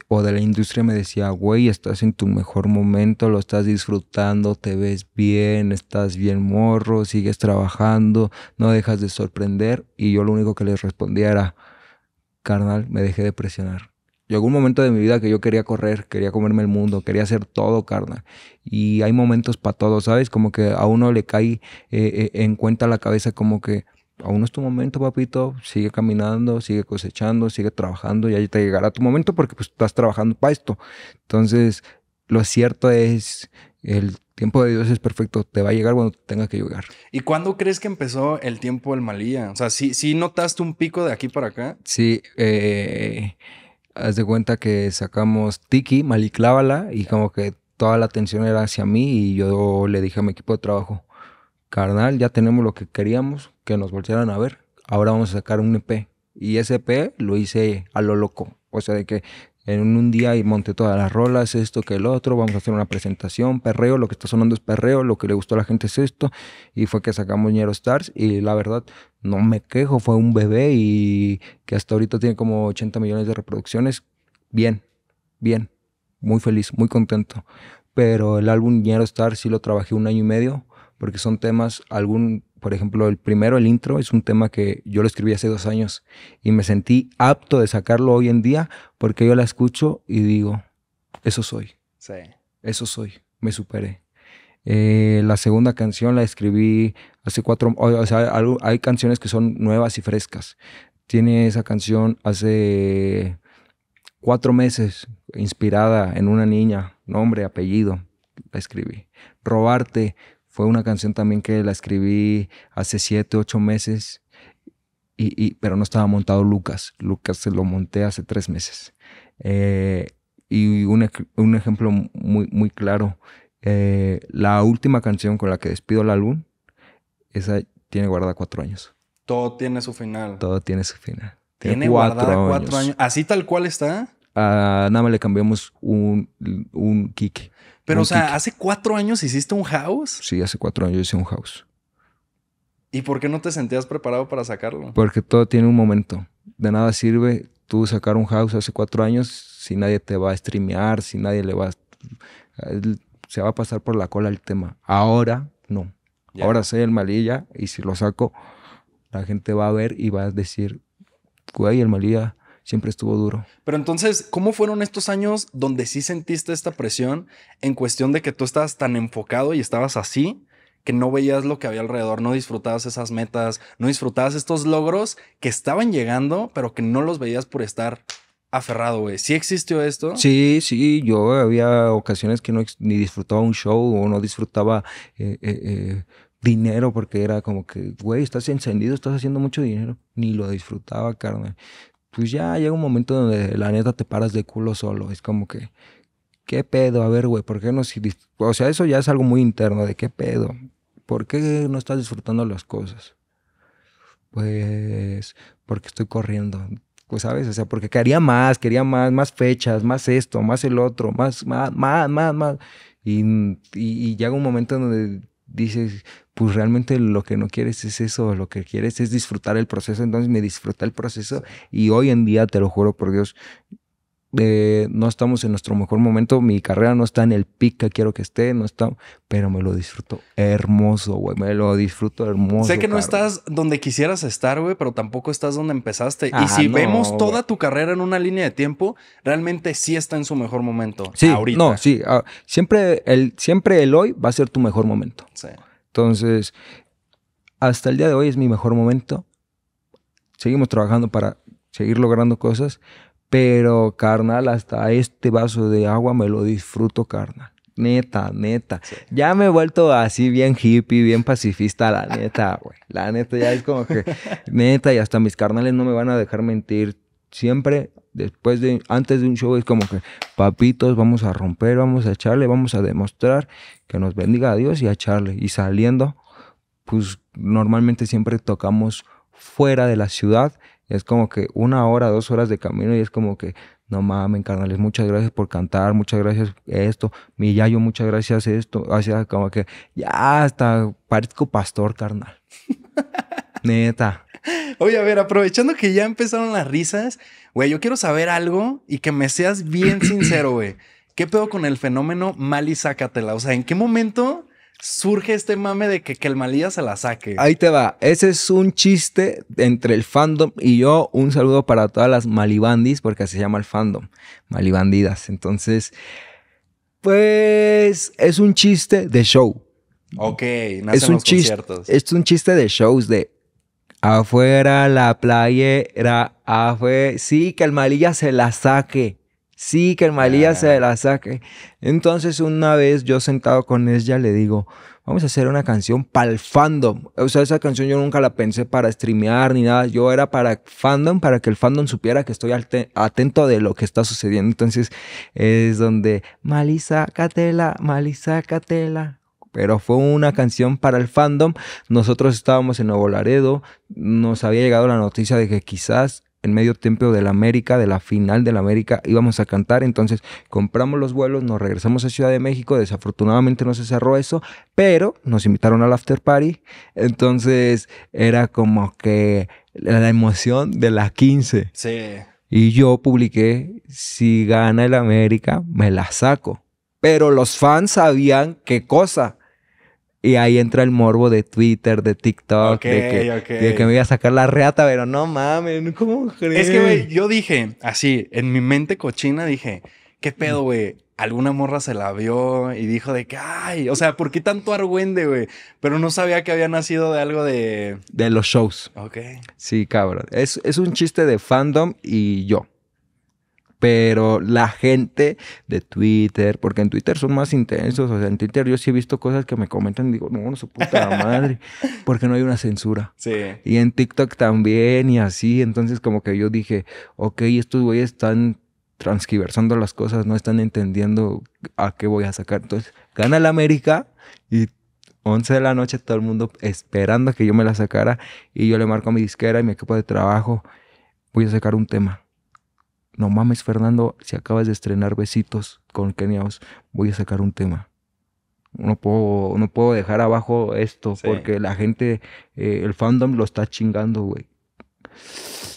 o de la industria me decía, güey, estás en tu mejor momento, lo estás disfrutando, te ves bien, estás bien morro, sigues trabajando, no dejas de sorprender. Y yo lo único que les respondía era, carnal, me dejé de presionar. Llegó un momento de mi vida que yo quería correr, quería comerme el mundo, quería hacer todo, carnal. Y hay momentos para todo, ¿sabes? Como que a uno le cae eh, eh, en cuenta la cabeza como que aún no es tu momento, papito, sigue caminando, sigue cosechando, sigue trabajando y ahí te llegará tu momento porque pues, estás trabajando para esto. Entonces, lo cierto es, el tiempo de Dios es perfecto, te va a llegar cuando tengas que llegar. ¿Y cuándo crees que empezó el tiempo del Malía? O sea, ¿sí, notaste un pico de aquí para acá? Sí, eh, haz de cuenta que sacamos Tiki, Maliclábala y como que toda la atención era hacia mí y yo le dije a mi equipo de trabajo, carnal, ya tenemos lo que queríamos, que nos volvieran a ver, ahora vamos a sacar un EP. Y ese EP lo hice a lo loco, o sea, de que en un día y monté todas las rolas, esto que el otro, vamos a hacer una presentación, perreo, lo que está sonando es perreo, lo que le gustó a la gente es esto, y fue que sacamos Ñero Stars, y la verdad, no me quejo, fue un bebé y que hasta ahorita tiene como 80 millones de reproducciones, bien, bien, muy feliz, muy contento. Pero el álbum Ñero Stars sí lo trabajé un año y medio, porque son temas, algún, por ejemplo, el primero, el intro, es un tema que yo lo escribí hace dos años y me sentí apto de sacarlo hoy en día porque yo la escucho y digo, eso soy. Eso soy, me superé. Eh, la segunda canción la escribí hace cuatro, o sea, hay canciones que son nuevas y frescas. Tiene esa canción hace cuatro meses, inspirada en una niña, nombre, apellido, la escribí. Robarte fue una canción también que la escribí hace siete, ocho meses, y, y, pero no estaba montado Lucas. Lucas se lo monté hace tres meses. Eh, y un, ejemplo muy, muy claro, eh, la última canción con la que despido el álbum, esa tiene guardada cuatro años. Todo tiene su final. Todo tiene su final. Tiene, guardada años. cuatro años. Así tal cual está a nada más le cambiamos un, un kick. Pero, o sea, ¿hace cuatro años hiciste un house? Sí, hace cuatro años hice un house. ¿Y por qué no te sentías preparado para sacarlo? Porque todo tiene un momento. De nada sirve tú sacar un house hace cuatro años si nadie te va a streamear, si nadie le va a... Se va a pasar por la cola el tema. Ahora no. Ahora soy el malilla y si lo saco, la gente va a ver y va a decir, güey, el malilla siempre estuvo duro. Pero entonces, ¿cómo fueron estos años donde sí sentiste esta presión en cuestión de que tú estabas tan enfocado y estabas así? que no veías lo que había alrededor, no disfrutabas esas metas, no disfrutabas estos logros que estaban llegando, pero que no los veías por estar aferrado, güey. ¿Sí existió esto? Sí, sí, yo había ocasiones que no ni disfrutaba un show o no disfrutaba eh, eh, eh, dinero porque era como que, güey, estás encendido, estás haciendo mucho dinero. Ni lo disfrutaba, carnal pues ya llega un momento donde la neta te paras de culo solo. Es como que, ¿qué pedo? A ver, güey, ¿por qué no? Si, o sea, eso ya es algo muy interno de qué pedo. ¿Por qué no estás disfrutando las cosas? Pues porque estoy corriendo. Pues, ¿sabes? O sea, porque quería más, quería más, más fechas, más esto, más el otro, más, más, más, más, más. Y, y llega un momento donde dices, pues realmente lo que no quieres es eso, lo que quieres es disfrutar el proceso, entonces me disfruta el proceso y hoy en día, te lo juro por Dios, no estamos en nuestro mejor momento, mi carrera no está en el pic que quiero que esté, no está, pero me lo disfruto hermoso, güey, me lo disfruto hermoso. Sé que no estás donde quisieras estar, güey, pero tampoco estás donde empezaste. y si vemos toda tu carrera en una línea de tiempo, realmente sí está en su mejor momento. Sí, ahorita. No, sí, ah, siempre, el, siempre el hoy va a ser tu mejor momento. Sí. Entonces, hasta el día de hoy es mi mejor momento. Seguimos trabajando para seguir logrando cosas, pero, carnal, hasta este vaso de agua me lo disfruto, carnal. Neta, neta. Ya me he vuelto así bien hippie, bien pacifista, la neta, güey. La neta, ya es como que, <laughs> neta, y hasta mis carnales no me van a dejar mentir. Siempre, después de, antes de un show, es como que, papitos, vamos a romper, vamos a echarle, vamos a demostrar que nos bendiga a Dios y a echarle. Y saliendo, pues normalmente siempre tocamos fuera de la ciudad es como que una hora, dos horas de camino y es como que, no mames, carnales, muchas gracias por cantar, muchas gracias esto, mi Yayo, muchas gracias esto, así como que, ya hasta parezco pastor, carnal. <laughs> Neta. Oye, a ver, aprovechando que ya empezaron las risas, güey, yo quiero saber algo y que me seas bien <clears throat> sincero, güey. ¿Qué pedo con el fenómeno mal y sácatela? O sea, ¿en qué momento surge este mame de que, que el se la saque. Ahí te va. Ese es un chiste entre el fandom y yo. Un saludo para todas las malibandis, porque así se llama el fandom. Malibandidas. Entonces, pues es un chiste de show. Ok, nacen es un los conciertos. Es un chiste de shows de afuera la playa era afuera. Sí, que el Malilla se la saque. Sí, que el Malía se ah. la saque. Entonces, una vez yo sentado con ella, le digo, vamos a hacer una canción para el fandom. O sea, esa canción yo nunca la pensé para streamear ni nada. Yo era para fandom, para que el fandom supiera que estoy atento de lo que está sucediendo. Entonces, es donde, Mali, catela, Mali, catela. pero fue una canción para el fandom. Nosotros estábamos en Nuevo Laredo, nos había llegado la noticia de que quizás en medio tiempo de la América, de la final de la América, íbamos a cantar, entonces compramos los vuelos, nos regresamos a Ciudad de México, desafortunadamente no se cerró eso, pero nos invitaron al after party, entonces era como que la emoción de las 15. Sí. Y yo publiqué, si gana el América, me la saco. Pero los fans sabían qué cosa. Y ahí entra el morbo de Twitter, de TikTok, de, que, me iba a sacar la reata, pero no mames, ¿cómo crees? Es que, güey, yo dije, así, en mi mente cochina dije, ¿qué pedo, güey? Alguna morra se la vio y dijo de que, ay, o sea, ¿por qué tanto argüende, güey? Pero no sabía que había nacido de algo de... De los shows. Ok. Sí, cabrón. es un chiste de fandom y yo pero la gente de Twitter, porque en Twitter son más intensos, o sea, en Twitter yo sí he visto cosas que me comentan y digo, no, no su puta <laughs> madre, porque no hay una censura. Sí. Y en TikTok también y así, entonces como que yo dije, ok, estos güeyes están transgiversando las cosas, no están entendiendo a qué voy a sacar. Entonces, gana la América y 11 de la noche todo el mundo esperando a que yo me la sacara y yo le marco a mi disquera y mi equipo de trabajo, voy a sacar un tema no mames Fernando, si acabas de estrenar Besitos con Keniaos, voy a sacar un tema. No puedo, no puedo dejar abajo esto porque la gente, eh, el fandom lo está chingando, güey.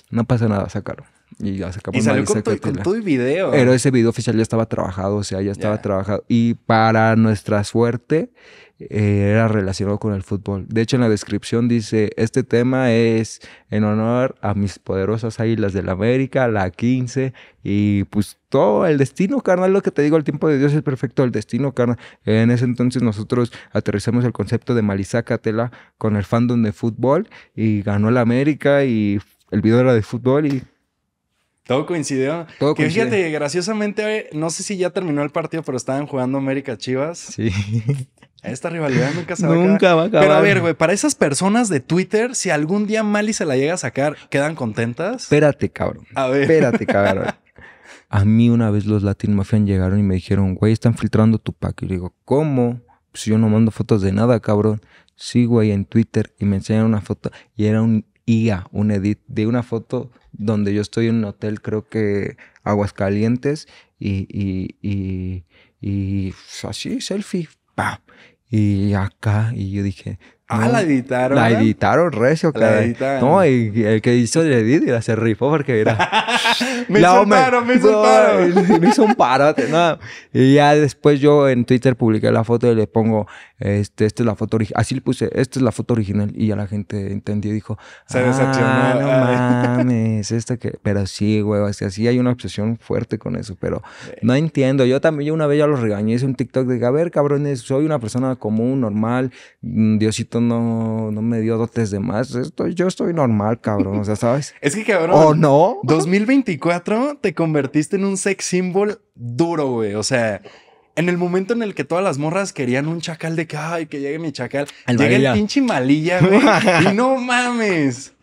No pasa nada, sacarlo. Y ya se acabó. Y salió con, todo el video. Pero ese video oficial ya estaba trabajado, o sea, ya estaba trabajado. Y para nuestra suerte, eh, era relacionado con el fútbol. De hecho, en la descripción dice, este tema es en honor a mis poderosas águilas del América, la 15, y pues todo el destino, carnal, lo que te digo, el tiempo de Dios es perfecto, el destino, carnal. En ese entonces nosotros aterrizamos el concepto de Malisacatela con el fandom de fútbol y ganó la América y el video era de fútbol y todo coincidió. Todo que fíjate, graciosamente, no sé si ya terminó el partido, pero estaban jugando América Chivas. Sí. Esta rivalidad nunca se va a acabar. va a acabar. Pero a ver, güey, para esas personas de Twitter, si algún día Mali se la llega a sacar, ¿quedan contentas? Espérate, cabrón. A ver. Espérate, cabrón. a mí una vez los Latin Mafian llegaron y me dijeron, güey, están filtrando tu pack. Y le digo, ¿cómo? Si pues yo no mando fotos de nada, cabrón. Sigo ahí en Twitter. Y me enseñaron una foto y era un IA, un edit de una foto donde yo estoy en un hotel, creo que Aguascalientes, y, y, y, pues, así, selfie, pa Y acá, y yo dije... ah, la editaron. La ah? editaron recio, la Editaron. No, y, el que hizo el edit y se rifó porque era... <laughs> me hizo un paro, me hizo un paro. me hizo un paro, no. Y ya después yo en Twitter publiqué la foto y le pongo este, esta es la foto original, así le puse, esta es la foto original y ya la gente entendió y dijo, se Ah, no ah. mames, esta que, pero sí, güey, así, así hay una obsesión fuerte con eso, pero no entiendo, yo también, una vez ya los regañé, hice un TikTok de, a ver, cabrones, soy una persona común, normal, mm, Diosito no, no me dio dotes de más, yo estoy normal, cabrón, o sea, ¿sabes? <laughs> es que cabrón. ¿O no? 2024 te convertiste en un sex symbol duro, güey, o sea... En el momento en el que todas las morras querían un chacal de que, ay, que llegue mi chacal, llegue el pinche malilla, <laughs> güey. y no mames.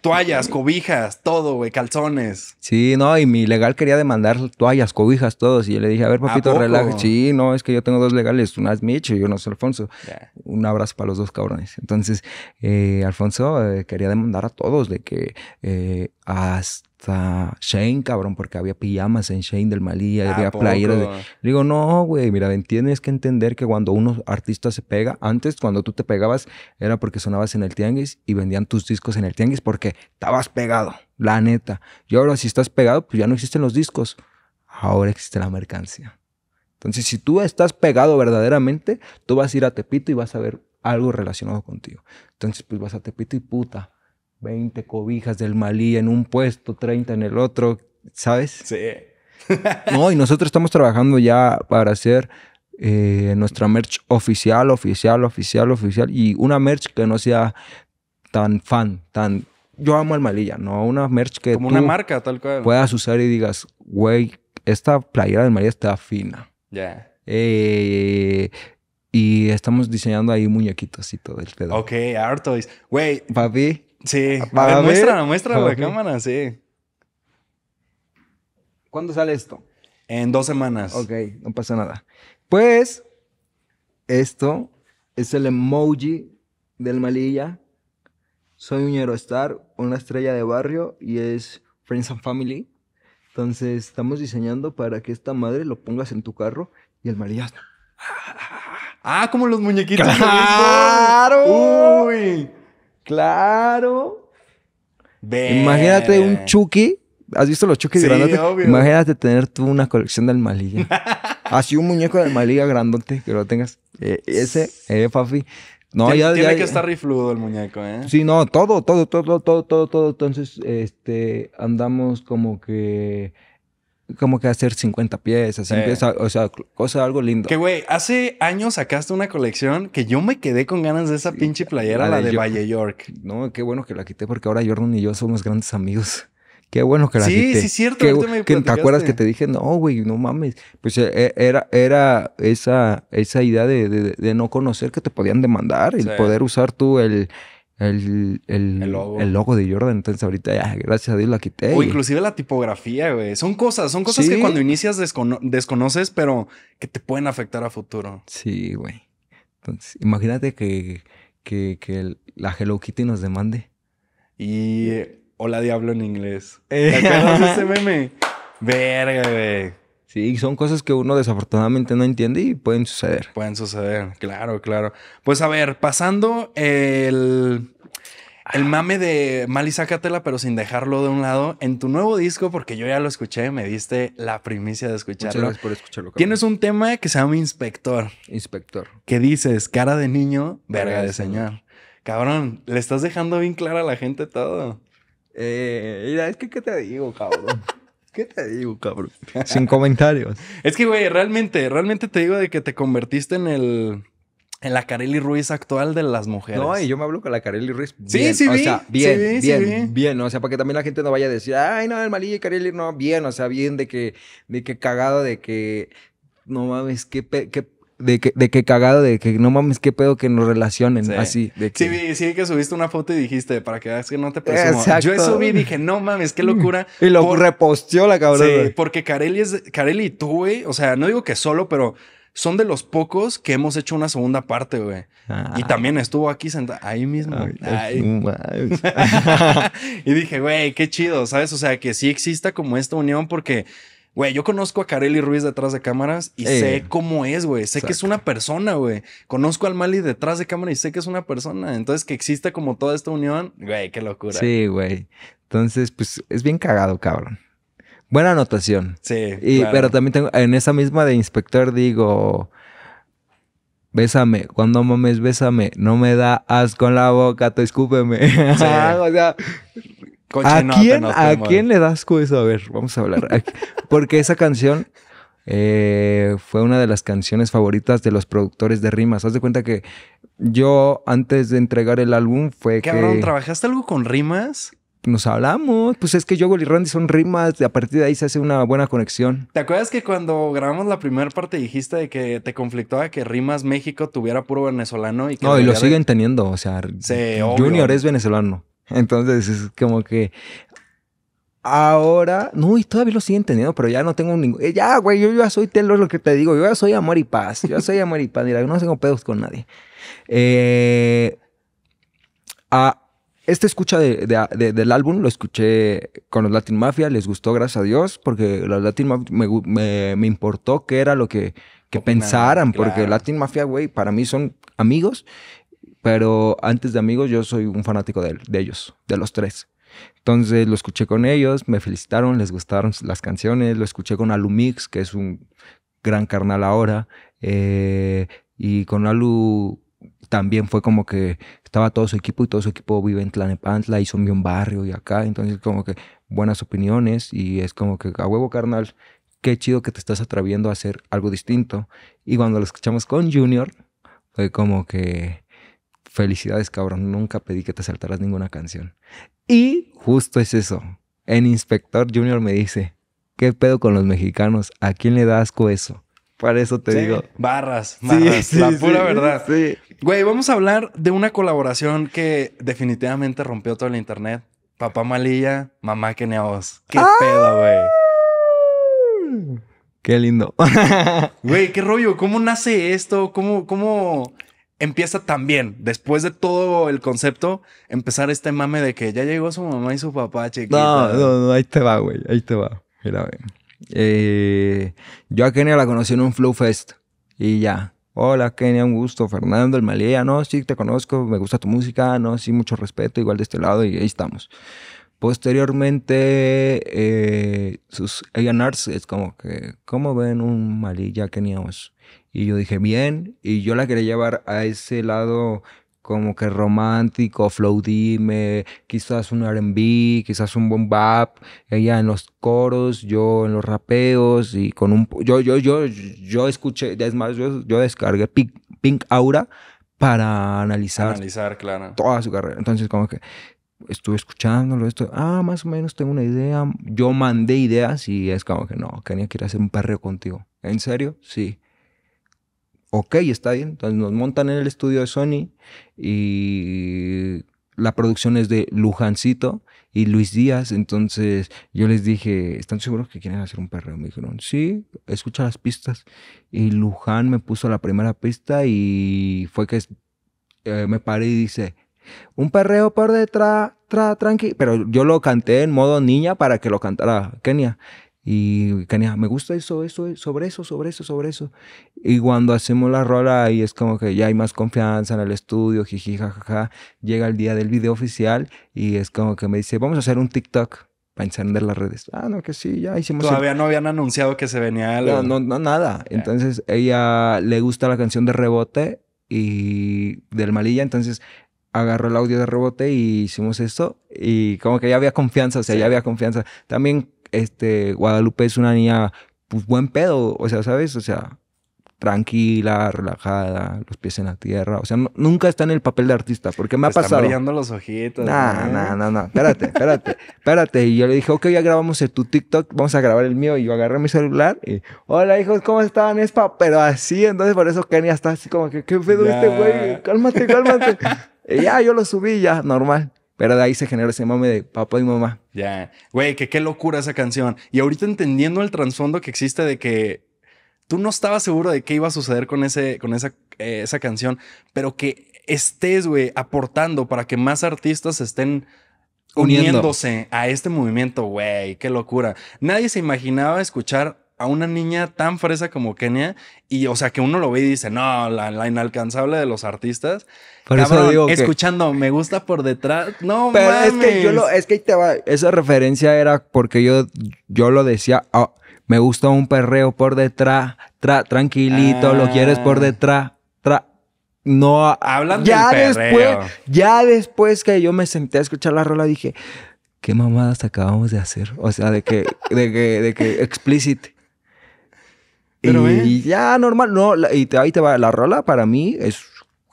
Toallas, cobijas, todo, güey, calzones. Sí, no, y mi legal quería demandar toallas, cobijas, todos. Y yo le dije, a ver, papito, Sí, no, es que yo tengo dos legales, una es Mitch y uno es Alfonso. Un abrazo para los dos cabrones. Entonces, eh, Alfonso eh, quería demandar a todos de que eh, Shane, cabrón, porque había pijamas en Shane del Malí, había playeras. Digo, no, güey, mira, tienes que entender que cuando unos artista, se pega, antes cuando tú te pegabas era porque sonabas en el tianguis y vendían tus discos en el tianguis porque estabas pegado, la neta. Y ahora si estás pegado, pues ya no existen los discos, ahora existe la mercancía. Entonces, si tú estás pegado verdaderamente, tú vas a ir a Tepito y vas a ver algo relacionado contigo. Entonces, pues vas a Tepito y puta, 20 cobijas del Malí en un puesto, 30 en el otro, ¿sabes? Sí. <laughs> no, y nosotros estamos trabajando ya para hacer eh, nuestra merch oficial, oficial, oficial, oficial, y una merch que no sea tan fan, tan... Yo amo al ya, ¿no? Una merch que... Como una marca, tal cual. Puedas usar y digas, güey, esta playera del Malí está fina. Ya. Eh, y estamos diseñando ahí muñequitos y todo el pedo. Ok, Art Güey. Papi. Sí. muestra, muestra la cámara, sí. ¿Cuándo sale esto? En dos semanas. Ok, no pasa nada. Pues, esto es el emoji del Malilla. Soy un star, una estrella de barrio y es Friends and Family. Entonces, estamos diseñando para que esta madre lo pongas en tu carro y el Malilla. Ah, como los muñequitos. <laughs> ¡Claro! ¡Uy! Claro. Imagínate un Chucky. ¿Has visto los Chucky sí, grandotes? Imagínate tener tú una colección de almalilla. <laughs> Así un muñeco de almalilla grandote que lo tengas. Eh, ese, eh, papi. No, tiene, que estar rifludo el muñeco, ¿eh? Sí, no, todo, todo, todo, todo, todo, todo. Entonces, este, andamos como que como que hacer 50 piezas, o sea, cosa algo lindo. Que güey, hace años sacaste una colección que yo me quedé con ganas de esa pinche playera, la, de, Valle York. No, qué bueno que la quité porque ahora Jordan y yo somos grandes amigos. <laughs> Qué bueno que la quité. Sí, sí, cierto. que, ¿Te acuerdas que te dije, no, güey, no mames? Pues eh, eh, era, era esa, esa idea de, no conocer que te podían demandar, el poder usar tú el, el, el, logo. de Jordan. Entonces ahorita ya, gracias a Dios, la quité. O inclusive la tipografía, güey. Son cosas, son cosas que cuando inicias desconoces, pero que te pueden afectar a futuro. Sí, güey. Entonces, imagínate que, que, que la Hello Kitty nos demande. Y eh, hola diablo en inglés. <laughs> ¿Te acuerdas de ese meme? Verga, güey. Sí, son cosas que uno desafortunadamente no entiende y pueden suceder. Pueden suceder, claro, claro. Pues a ver, pasando el, el ah. mame de Mali Sácatela, pero sin dejarlo de un lado, en tu nuevo disco, porque yo ya lo escuché, me diste la primicia de escucharlo. gracias por escucharlo. Cabrón. Tienes un tema que se llama Inspector. Inspector. Que dices, cara de niño, verga de señor. Cabrón, le estás dejando bien clara a la gente todo. Eh, es que qué te digo, cabrón. <laughs> ¿Qué te digo, cabrón? <laughs> Sin comentarios. Es que, güey, realmente, realmente te digo de que te convertiste en el. En la Carelli Ruiz actual de las mujeres. No, y yo me hablo con la Carelli Ruiz. Bien, sí, sí, o sea, bien, bien, bien, O sea, para que también la gente no vaya a decir, ay, no, el Malilla y Carelli, no, bien. O sea, bien de que, de que cagado, de que, no mames, qué, qué de que, de que cagado, de que no mames, qué pedo que nos relacionen, así. Sí, sí, que subiste una foto y dijiste, para que veas que no te presumo. Yo subí y dije, no mames, qué locura. <laughs> Y lo repostió reposteó la cabrón Sí, porque Carelli, es, y tú, güey, o sea, no digo que solo, pero son de los pocos que hemos hecho una segunda parte, güey. Y ah. también estuvo aquí sentada, ahí mismo. <laughs> y dije, güey, qué chido, ¿sabes? O sea, que sí exista como esta unión porque Güey, yo conozco a Kareli Ruiz detrás de cámaras y sé eh, cómo es, güey. Sé que es una persona, güey. Conozco al Mali detrás de cámara y sé que es una persona. Entonces, que exista como toda esta unión, güey, qué locura. Sí, güey. Entonces, pues es bien cagado, cabrón. Buena anotación. Sí. Pero también tengo, en esa misma de inspector digo, bésame, cuando mames, bésame, no me da asco en la boca, te escúpeme. <laughs> Sí. o sea, ¿A, quién, le das asco eso? A ver, vamos a hablar. Porque esa canción eh, fue una de las canciones favoritas de los productores de rimas. Haz de cuenta que yo, antes de entregar el álbum, fue ¿Qué, que. ¿trabajaste algo con rimas? Nos hablamos. Pues es que yo, y Randy son rimas. A partir de ahí se hace una buena conexión. ¿Te acuerdas que cuando grabamos la primera parte dijiste de que te conflictaba que Rimas México tuviera puro venezolano? Y no, y lo siguen teniendo. O sea, Junior es venezolano. Entonces es como que ahora, no, y todavía lo siguen teniendo, pero ya no tengo ningún, eh, ya, güey, yo ya soy es lo que te digo, yo ya soy amor y paz, yo ya soy amor y paz, mira, no tengo pedos con nadie. Eh, a, ah, esta escucha de, del álbum lo escuché con los Latin Mafia, les gustó, gracias a Dios, porque los Latin Mafia me, me, importó qué era lo que, que pensaran, porque Latin Mafia, güey, para mí son amigos pero antes de amigos, yo soy un fanático de, ellos, de los tres. Entonces lo escuché con ellos, me felicitaron, les gustaron las canciones, lo escuché con Alumix, que es un gran carnal ahora, eh, y con Alu también fue como que estaba todo su equipo y todo su equipo vive en Tlanepantla y son un barrio y acá, entonces como que buenas opiniones y es como que a huevo carnal, qué chido que te estás atreviendo a hacer algo distinto. Y cuando lo escuchamos con Junior, fue como que felicidades, cabrón, nunca pedí que te saltaras ninguna canción. Y justo es eso. En Inspector Junior me dice, ¿qué pedo con los mexicanos? ¿A quién le da asco eso? Para eso te digo. Barras, barras. la pura verdad. Sí. Güey, vamos a hablar de una colaboración que definitivamente rompió todo el internet. Papá Malilla, mamá Keneos. ¿Qué ¡Ah! pedo, güey? Qué lindo. <laughs> güey, qué rollo. ¿Cómo nace esto? ¿Cómo, cómo empieza también, después de todo el concepto, empezar este mame de que ya llegó su mamá y su papá, chiquita. No, no, no ahí te va, güey, ahí te va. Mira, güey. Eh, yo a Kenia la conocí en un Flow Fest y ya. Hola Kenia, un gusto. Fernando, el Malía, no, sí, te conozco, me gusta tu música, no, sí, mucho respeto, igual de este lado y ahí estamos. Posteriormente, eh, sus A&Rs es como que, ¿cómo ven un ya Kenia? vos? Pues? Y yo dije, bien, y yo la quería llevar a ese lado como que romántico, flow dime, quizás un RB, quizás un bombap, ella en los coros, yo en los rapeos y con un yo yo yo yo escuché, es más yo, descargué Pink, Aura para analizar analizar toda su carrera. Entonces como que estuve escuchándolo, esto, ah, más o menos tengo una idea, yo mandé ideas y es como que no, quería que ir hacer un perreo contigo. ¿En serio? Sí ok, está bien. Entonces nos montan en el estudio de Sony y la producción es de Lujancito y Luis Díaz. Entonces yo les dije, ¿están seguros que quieren hacer un perreo? Me dijeron, sí, escucha las pistas. Y Luján me puso la primera pista y fue que eh, me paré y dice, un perreo por detrás, tra, tranqui. Pero yo lo canté en modo niña para que lo cantara Kenia. Y cania ah, me gusta eso, eso, eh, sobre eso, sobre eso, sobre eso. Y cuando hacemos la rola y es como que ya hay más confianza en el estudio, jiji, jajaja. Llega el día del video oficial y es como que me dice, vamos a hacer un TikTok para encender las redes. Ah, no, que sí, ya hicimos. Todavía no habían anunciado que se venía algo. No, no, nada. Entonces ella le gusta la canción de rebote y del Malilla, entonces agarró el audio de rebote y hicimos esto y como que ya había confianza, o sea, ya había confianza. También este, Guadalupe es una niña, pues buen pedo, o sea, ¿sabes? O sea, tranquila, relajada, los pies en la tierra. O sea, nunca está en el papel de artista, porque me ha pasado. Están brillando los ojitos. no, no, no, espérate, espérate, espérate. Y yo le dije, ok, ya grabamos tu TikTok, vamos a grabar el mío. Y yo agarré mi celular y, hola hijos, ¿cómo están? Es pero así, entonces por eso Kenia está así como que, ¿qué pedo este güey? Cálmate, cálmate. y ya, yo lo subí ya, normal. Pero de ahí se genera ese mame de papá y mamá. Ya, güey, que qué locura esa canción. Y ahorita entendiendo el trasfondo que existe de que tú no estabas seguro de qué iba a suceder con, ese, con esa, eh, esa canción, pero que estés, güey, aportando para que más artistas estén uniéndose a este movimiento, güey, qué locura. Nadie se imaginaba escuchar a una niña tan fresa como Kenia y, o sea, que uno lo ve y dice, no, la, inalcanzable de los artistas. Por eso digo escuchando, me gusta por detrás. No, Pero es que yo lo, es que te va, esa referencia era porque yo, yo lo decía, ah, me gusta un perreo por detrás, tranquilito, lo quieres por ah. detrás, tra. No, hablan ya del después, ya después que yo me senté a escuchar la rola dije, qué mamadas acabamos de hacer, o sea, de que, de que, de que explícite y ya, normal. No, y te, ahí te va. La rola para mí es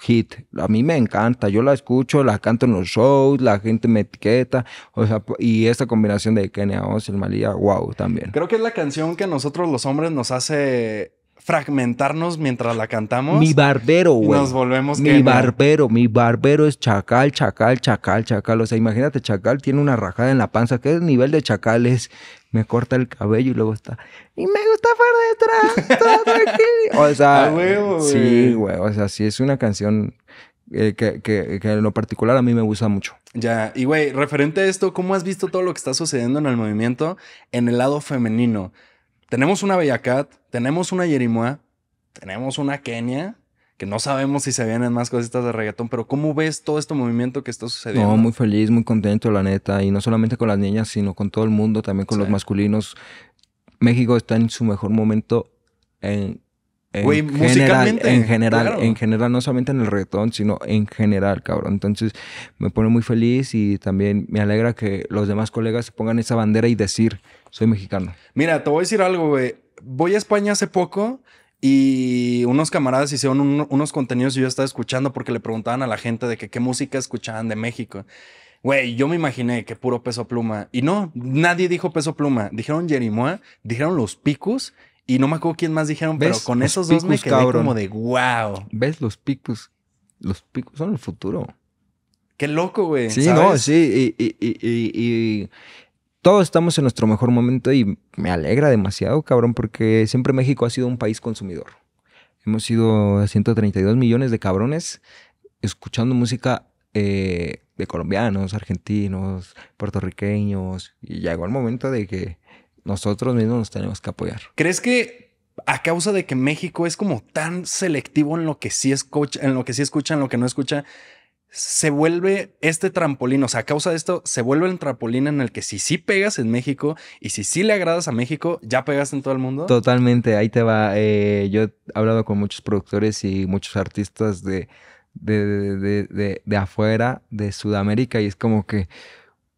hit. A mí me encanta. Yo la escucho, la canto en los shows, la gente me etiqueta. O sea, y esta combinación de Kenia Oz y Malía, wow, también. Creo que es la canción que nosotros los hombres nos hace fragmentarnos mientras la cantamos. Mi barbero, güey. Nos volvemos Mi barbero, mi barbero es chacal, chacal, chacal, chacal. O sea, imagínate, chacal tiene una rajada en la panza. ¿Qué nivel de chacal es? Me corta el cabello y luego está. Y me gusta por detrás. Todo o sea, <laughs> sí, güey. O sea, sí es una canción eh, que, en lo particular a mí me gusta mucho. Ya, y güey, referente a esto, ¿cómo has visto todo lo que está sucediendo en el movimiento en el lado femenino? Tenemos una Bellacat, tenemos una Yerimoa, tenemos una Kenia, que no sabemos si se vienen más cositas de reggaetón, pero ¿cómo ves todo este movimiento que está sucediendo? No, muy feliz, muy contento, la neta, y no solamente con las niñas, sino con todo el mundo, también con los masculinos. México está en su mejor momento en, en general, en general, en general, no solamente en el reggaetón, sino en general, cabrón. Entonces, me pone muy feliz y también me alegra que los demás colegas pongan esa bandera y decir, soy mexicano. Mira, te voy a decir algo, güey. Voy a España hace poco y unos camaradas hicieron unos contenidos y yo estaba escuchando porque le preguntaban a la gente de qué música escuchaban de México. Güey, yo me imaginé que puro peso pluma. Y no, nadie dijo peso pluma. Dijeron Jerimoa, dijeron los picos y no me acuerdo quién más dijeron, pero con esos dos me quedé como de wow. ¿Ves los picos? Los picos son el futuro. Qué loco, güey. Sí, no, sí. Y, y, y, todos estamos en nuestro mejor momento y me alegra demasiado, cabrón, porque siempre México ha sido un país consumidor. Hemos sido 132 millones de cabrones escuchando música eh, de colombianos, argentinos, puertorriqueños, y llegó el momento de que nosotros mismos nos tenemos que apoyar. ¿Crees que a causa de que México es como tan selectivo en lo que sí escucha, en lo que sí escucha, en lo que no escucha, se vuelve este trampolín, o sea, a causa de esto, se vuelve el trampolín en el que si sí pegas en México y si sí le agradas a México, ya pegas en todo el mundo. Totalmente, ahí te va. Eh, yo he hablado con muchos productores y muchos artistas de, de, afuera, de Sudamérica, y es como que,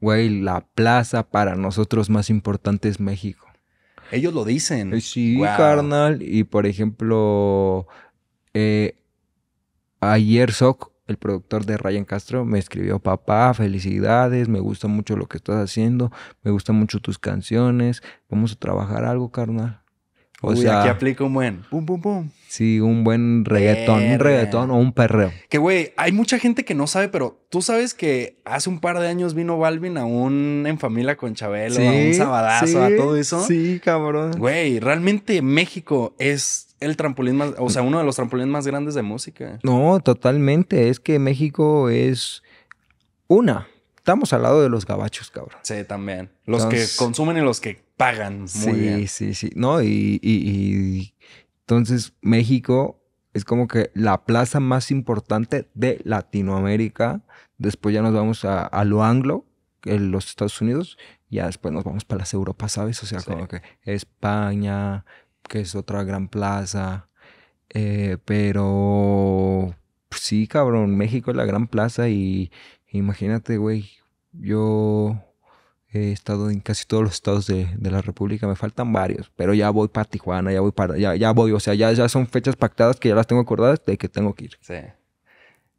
güey, la plaza para nosotros más importante es México. Ellos lo dicen. Eh, sí, carnal. Y por ejemplo, eh, ayer Soc el productor de Ryan Castro, me escribió, papá, felicidades, me gusta mucho lo que estás haciendo, me gustan mucho tus canciones, vamos a trabajar algo, carnal. O sea, aquí aplica un buen pum, pum, pum. Sí, un buen reggaetón, un reggaetón o un perreo. Que güey, hay mucha gente que no sabe, pero tú sabes que hace un par de años vino Balvin a un en familia con Chabelo, a un sabadazo, a todo eso. Sí, cabrón. Güey, realmente México es el trampolín más, o sea, uno de los trampolines más grandes de música. No, totalmente. Es que México es una. Estamos al lado de los gabachos, cabrón. Sí, también. Los que consumen y los que pagan. sí, sí, sí. No, y, entonces México es como que la plaza más importante de Latinoamérica. Después ya nos vamos a, lo anglo, en los Estados Unidos. Ya después nos vamos para las Europas, ¿sabes? O sea, como que España, que es otra gran plaza. Eh, pero pues sí, cabrón, México es la gran plaza y imagínate, güey, yo he estado en casi todos los estados de, la República, me faltan varios, pero ya voy para Tijuana, ya voy para, ya, voy, o sea, ya, ya son fechas pactadas que ya las tengo acordadas de que tengo que ir. Sí.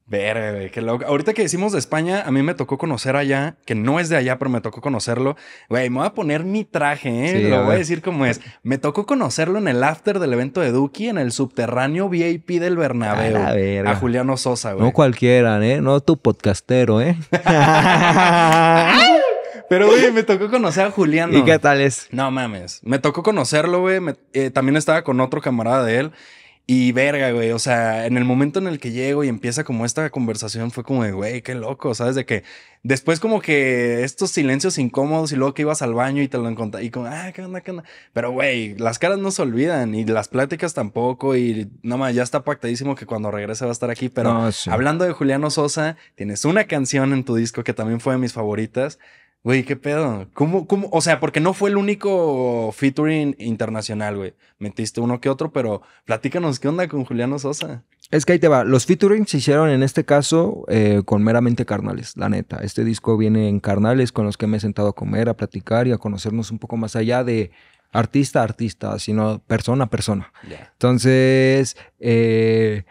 Ver güey, qué loco. Ahorita que decimos de España, a mí me tocó conocer allá, que no es de allá, pero me tocó conocerlo. Güey, me voy a poner mi traje, ¿eh? Lo voy a decir como es. Me tocó conocerlo en el after del evento de Duki, en el subterráneo VIP del Bernabéu. A, verga. a Juliano Sosa, güey. No cualquiera, ¿eh? No tu podcastero, ¿eh? <laughs> Pero, güey, me tocó conocer a Julián ¿Y qué tal es? No mames. Me tocó conocerlo, güey. Eh, también estaba con otro camarada de él. Y verga, güey, o sea, en el momento en el que llego y empieza como esta conversación fue como de, güey, qué loco, ¿sabes? De que después como que estos silencios incómodos y luego que ibas al baño y te lo encontré y como, ah, qué onda, qué onda. Pero, güey, las caras no se olvidan y las pláticas tampoco y nada más, ya está pactadísimo que cuando regrese va a estar aquí. Pero hablando de Juliano Sosa, tienes una canción en tu disco que también fue de mis favoritas Güey, qué pedo. ¿Cómo, ¿Cómo? O sea, porque no fue el único featuring internacional, güey. Metiste uno que otro, pero platícanos qué onda con Juliano Sosa. Es que ahí te va. Los featuring se hicieron en este caso eh, con meramente carnales, la neta. Este disco viene en carnales con los que me he sentado a comer, a platicar y a conocernos un poco más allá de artista a artista, sino persona a persona. Entonces, eh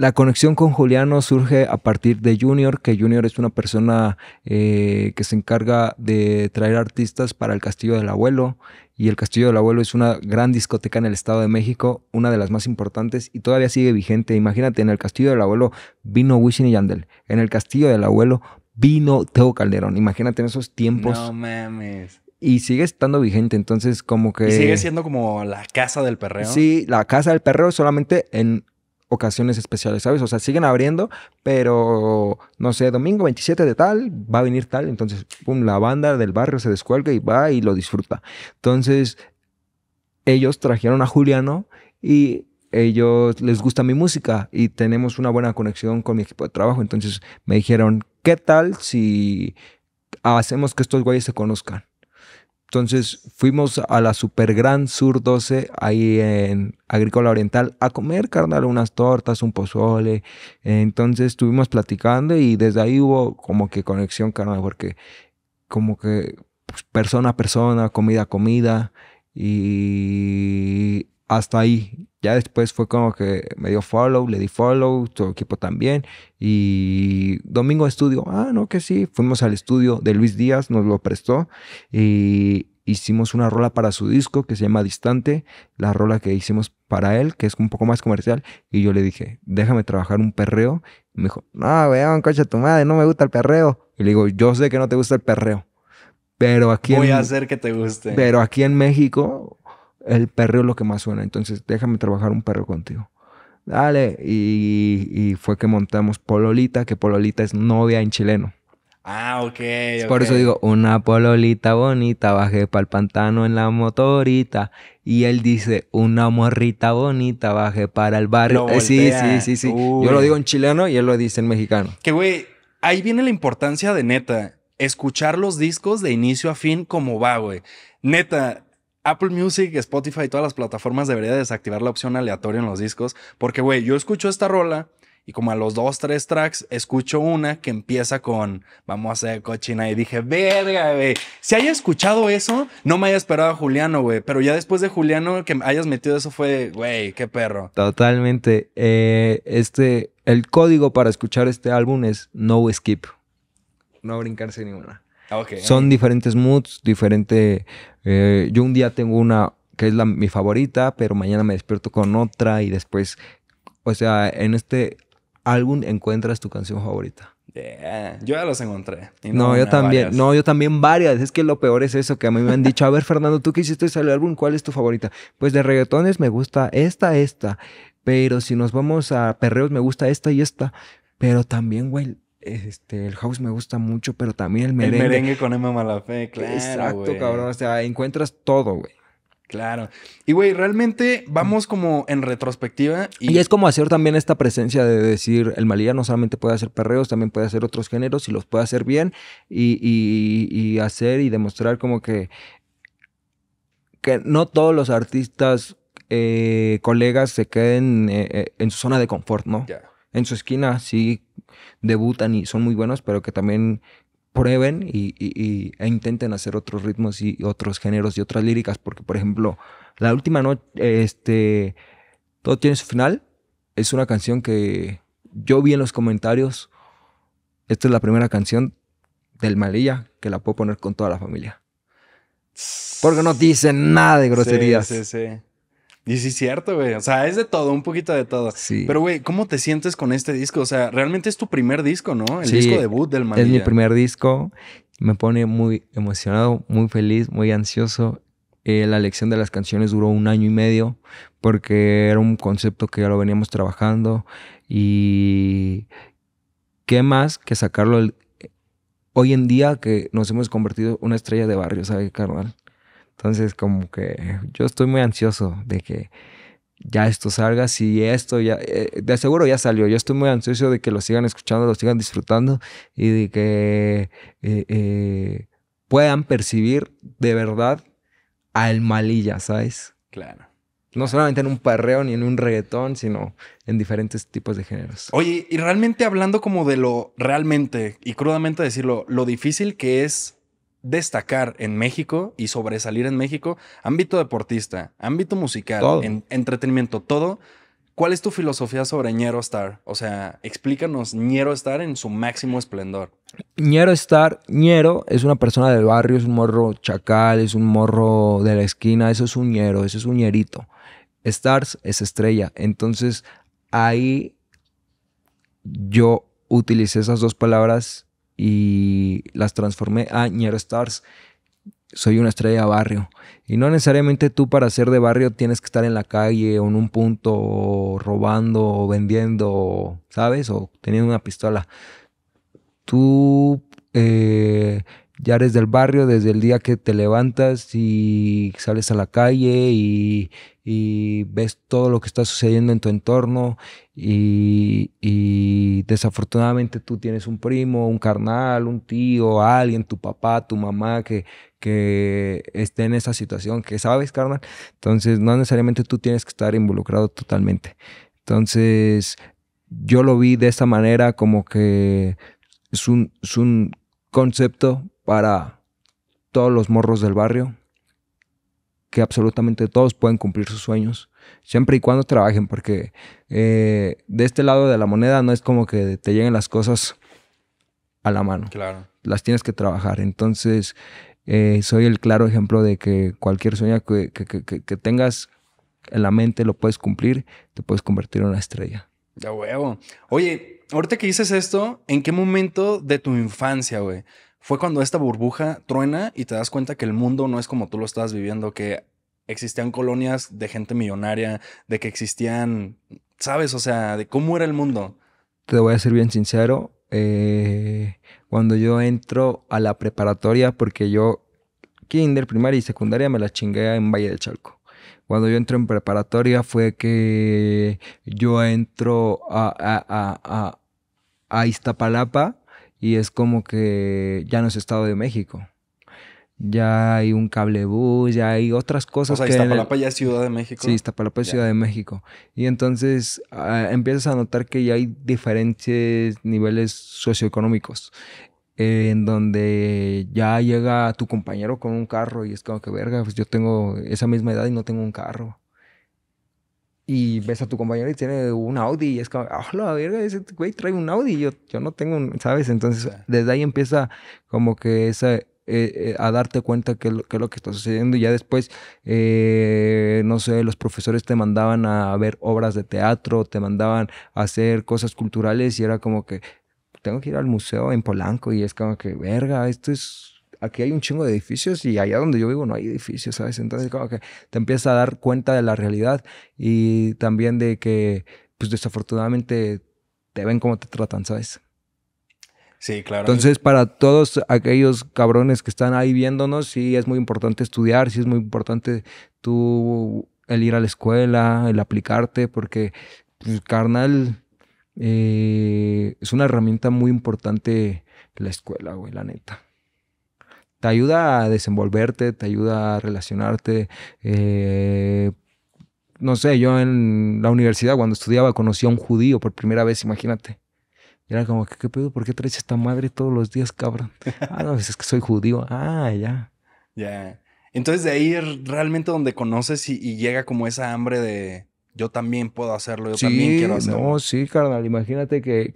la conexión con Juliano surge a partir de Junior, que Junior es una persona eh, que se encarga de traer artistas para el Castillo del Abuelo. Y el Castillo del Abuelo es una gran discoteca en el Estado de México, una de las más importantes y todavía sigue vigente. Imagínate, en el Castillo del Abuelo vino Wisin y Yandel. En el Castillo del Abuelo vino Teo Calderón. Imagínate en esos tiempos. No mames. Y sigue estando vigente, entonces como que... Y sigue siendo como la casa del perreo. Sí, la casa del perreo solamente en ocasiones especiales, ¿sabes? O sea, siguen abriendo, pero no sé, domingo 27 de tal, va a venir tal, entonces, pum, la banda del barrio se descuelga y va y lo disfruta. Entonces, ellos trajeron a Juliano y ellos les gusta mi música y tenemos una buena conexión con mi equipo de trabajo, entonces me dijeron, ¿qué tal si hacemos que estos güeyes se conozcan? Entonces fuimos a la Super Gran Sur 12 ahí en Agrícola Oriental a comer, carnal, unas tortas, un pozole. Entonces estuvimos platicando y desde ahí hubo como que conexión, carnal, porque como que pues, persona a persona, comida a comida y hasta ahí. Ya después fue como que me dio follow, le di follow, tu equipo también. Y domingo estudio, ah, no, que sí. Fuimos al estudio de Luis Díaz, nos lo prestó. Y hicimos una rola para su disco que se llama Distante, la rola que hicimos para él, que es un poco más comercial, y yo le dije, déjame trabajar un perreo. Y me dijo, no, weón, coche tu madre, no me gusta el perreo. Y le digo, yo sé que no te gusta el perreo, pero aquí... Voy a hacer que te guste. Pero aquí en México el perro es lo que más suena, entonces déjame trabajar un perro contigo. Dale, y, fue que montamos Pololita, que Pololita es novia en chileno. Ah, ok. Por eso digo, una pololita bonita, Baje para el pantano en la motorita. Y él dice, una morrita bonita, Baje para el barrio. Eh, sí, sí, sí, sí. Yo lo digo en chileno y él lo dice en mexicano. Que güey, ahí viene la importancia de neta, escuchar los discos de inicio a fin como va, güey. Neta, Apple Music, Spotify, y todas las plataformas debería desactivar la opción aleatoria en los discos. Porque, güey, yo escucho esta rola y como a los dos, tres tracks, escucho una que empieza con Vamos a hacer cochina. Y dije, verga, güey. Si haya escuchado eso, no me haya esperado a Juliano, güey. Pero ya después de Juliano, que hayas metido eso fue, güey, qué perro. Totalmente. Eh, este, el código para escuchar este álbum es no skip. No brincarse ninguna. Ah, Son diferentes moods, diferente... Eh, yo un día tengo una que es la, mi favorita, pero mañana me despierto con otra y después... O sea, en este álbum encuentras tu canción favorita. Yo ya los encontré. no, yo también. No, yo también varias. Es que lo peor es eso, que a mí me han dicho, a ver, Fernando, tú quisiste hiciste el álbum, ¿cuál es tu favorita? Pues de reggaetones me gusta esta, esta. Pero si nos vamos a perreos, me gusta esta y esta. Pero también, güey, este, el house me gusta mucho, pero también el merengue. El merengue con Emma Malafé, claro. Exacto, cabrón. O sea, encuentras todo, güey. Claro. Y, güey, realmente vamos como en retrospectiva. Y... es como hacer también esta presencia de decir, el malía no solamente puede hacer perreos, también puede hacer otros géneros y los puede hacer bien y, hacer y demostrar como que, que no todos los artistas, eh, colegas, se queden eh, eh, en su zona de confort, ¿no? En su esquina, sí debutan y son muy buenos, pero que también prueben y, e intenten hacer otros ritmos y otros géneros y otras líricas, porque por ejemplo, la última noche, este, todo tiene su final, es una canción que yo vi en los comentarios, esta es la primera canción del Malilla que la puedo poner con toda la familia. Porque no dice nada de groserías. Sí, y sí, cierto, güey. O sea, es de todo, un poquito de todo. Sí. Pero, güey, ¿cómo te sientes con este disco? O sea, realmente es tu primer disco, ¿no? El disco debut del Es mi primer disco. Me pone muy emocionado, muy feliz, muy ansioso. Eh, la lección de las canciones duró un año y medio porque era un concepto que ya lo veníamos trabajando. Y qué más que sacarlo hoy en día que nos hemos convertido en una estrella de barrio, ¿sabes, carnal? Entonces, como que yo estoy muy ansioso de que ya esto salga, si esto ya, eh, de seguro ya salió, yo estoy muy ansioso de que lo sigan escuchando, lo sigan disfrutando y de que eh, eh, puedan percibir de verdad al malilla, ¿sabes? Claro. No solamente en un parreo ni en un reggaetón, sino en diferentes tipos de géneros. Oye, y realmente hablando como de lo realmente y crudamente decirlo, lo difícil que es destacar en México y sobresalir en México, ámbito deportista, ámbito musical, entretenimiento, todo. ¿Cuál es tu filosofía sobre Ñero Star? O sea, explícanos Ñero Star en su máximo esplendor. Ñero Star, Ñero es una persona del barrio, es un morro chacal, es un morro de la esquina, eso es un Ñero, eso es un Ñerito. Stars es estrella. Entonces, ahí yo utilicé esas dos palabras y las transformé a Ñero Stars. Soy una estrella de barrio. Y no necesariamente tú para ser de barrio tienes que estar en la calle o en un punto robando o vendiendo, ¿sabes? O teniendo una pistola. Tú eh, ya eres del barrio desde el día que te levantas y sales a la calle y, ves todo lo que está sucediendo en tu entorno y, desafortunadamente tú tienes un primo, un carnal, un tío, alguien, tu papá, tu mamá que, que esté en esa situación, que sabes, carnal. Entonces no necesariamente tú tienes que estar involucrado totalmente. Entonces yo lo vi de esta manera como que es un, es un concepto para todos los morros del barrio, que absolutamente todos pueden cumplir sus sueños, siempre y cuando trabajen, porque eh, de este lado de la moneda no es como que te lleguen las cosas a la mano. Claro. Las tienes que trabajar. Entonces, eh, soy el claro ejemplo de que cualquier sueño que, que, tengas en la mente lo puedes cumplir, te puedes convertir en una estrella. De huevo. Oye, ahorita que dices esto, ¿en qué momento de tu infancia, güey? fue cuando esta burbuja truena y te das cuenta que el mundo no es como tú lo estabas viviendo, que existían colonias de gente millonaria, de que existían, ¿sabes? O sea, de cómo era el mundo. Te voy a ser bien sincero, eh, cuando yo entro a la preparatoria, porque yo kinder, primaria y secundaria me la chingué en Valle del Chalco. Cuando yo entro en preparatoria fue que yo entro a, a, a, a Iztapalapa y es como que ya no es Estado de México. Ya hay un cablebús, ya hay otras cosas. O sea, que Iztapalapa ya es Ciudad de México. Sí, Iztapalapa es Ciudad de México. Y entonces ah, empiezas a notar que ya hay diferentes niveles socioeconómicos. en donde ya llega tu compañero con un carro y es como que, verga, pues yo tengo esa misma edad y no tengo un carro y ves a tu compañero y tiene un Audi y es como, hola, ah, la verga, ese güey trae un Audi, yo, yo no tengo ¿sabes? Entonces, desde ahí empieza como que esa, eh, eh, a darte cuenta que, lo, que es lo que está sucediendo y ya después, eh, no sé, los profesores te mandaban a ver obras de teatro, te mandaban a hacer cosas culturales y era como que tengo que ir al museo en Polanco y es como que, verga, esto es aquí hay un chingo de edificios y allá donde yo vivo no hay edificios, ¿sabes? Entonces como que te empieza a dar cuenta de la realidad y también de que, pues desafortunadamente, te ven cómo te tratan, ¿sabes? Sí, claro. Entonces, para todos aquellos cabrones que están ahí viéndonos, sí es muy importante estudiar, sí es muy importante tú el ir a la escuela, el aplicarte, porque pues, carnal eh, es una herramienta muy importante la escuela, güey, la neta te ayuda a desenvolverte, te ayuda a relacionarte. Eh, no sé, yo en la universidad cuando estudiaba conocí a un judío por primera vez, imagínate. Y era como, ¿qué, pedo? ¿Por qué traes esta madre todos los días, cabrón? <laughs> Ah, no, pues es que soy judío. Ah, ya. Ya. Entonces de ahí realmente donde conoces y, llega como esa hambre de yo también puedo hacerlo, yo también quiero hacerlo. No, sí, carnal, imagínate que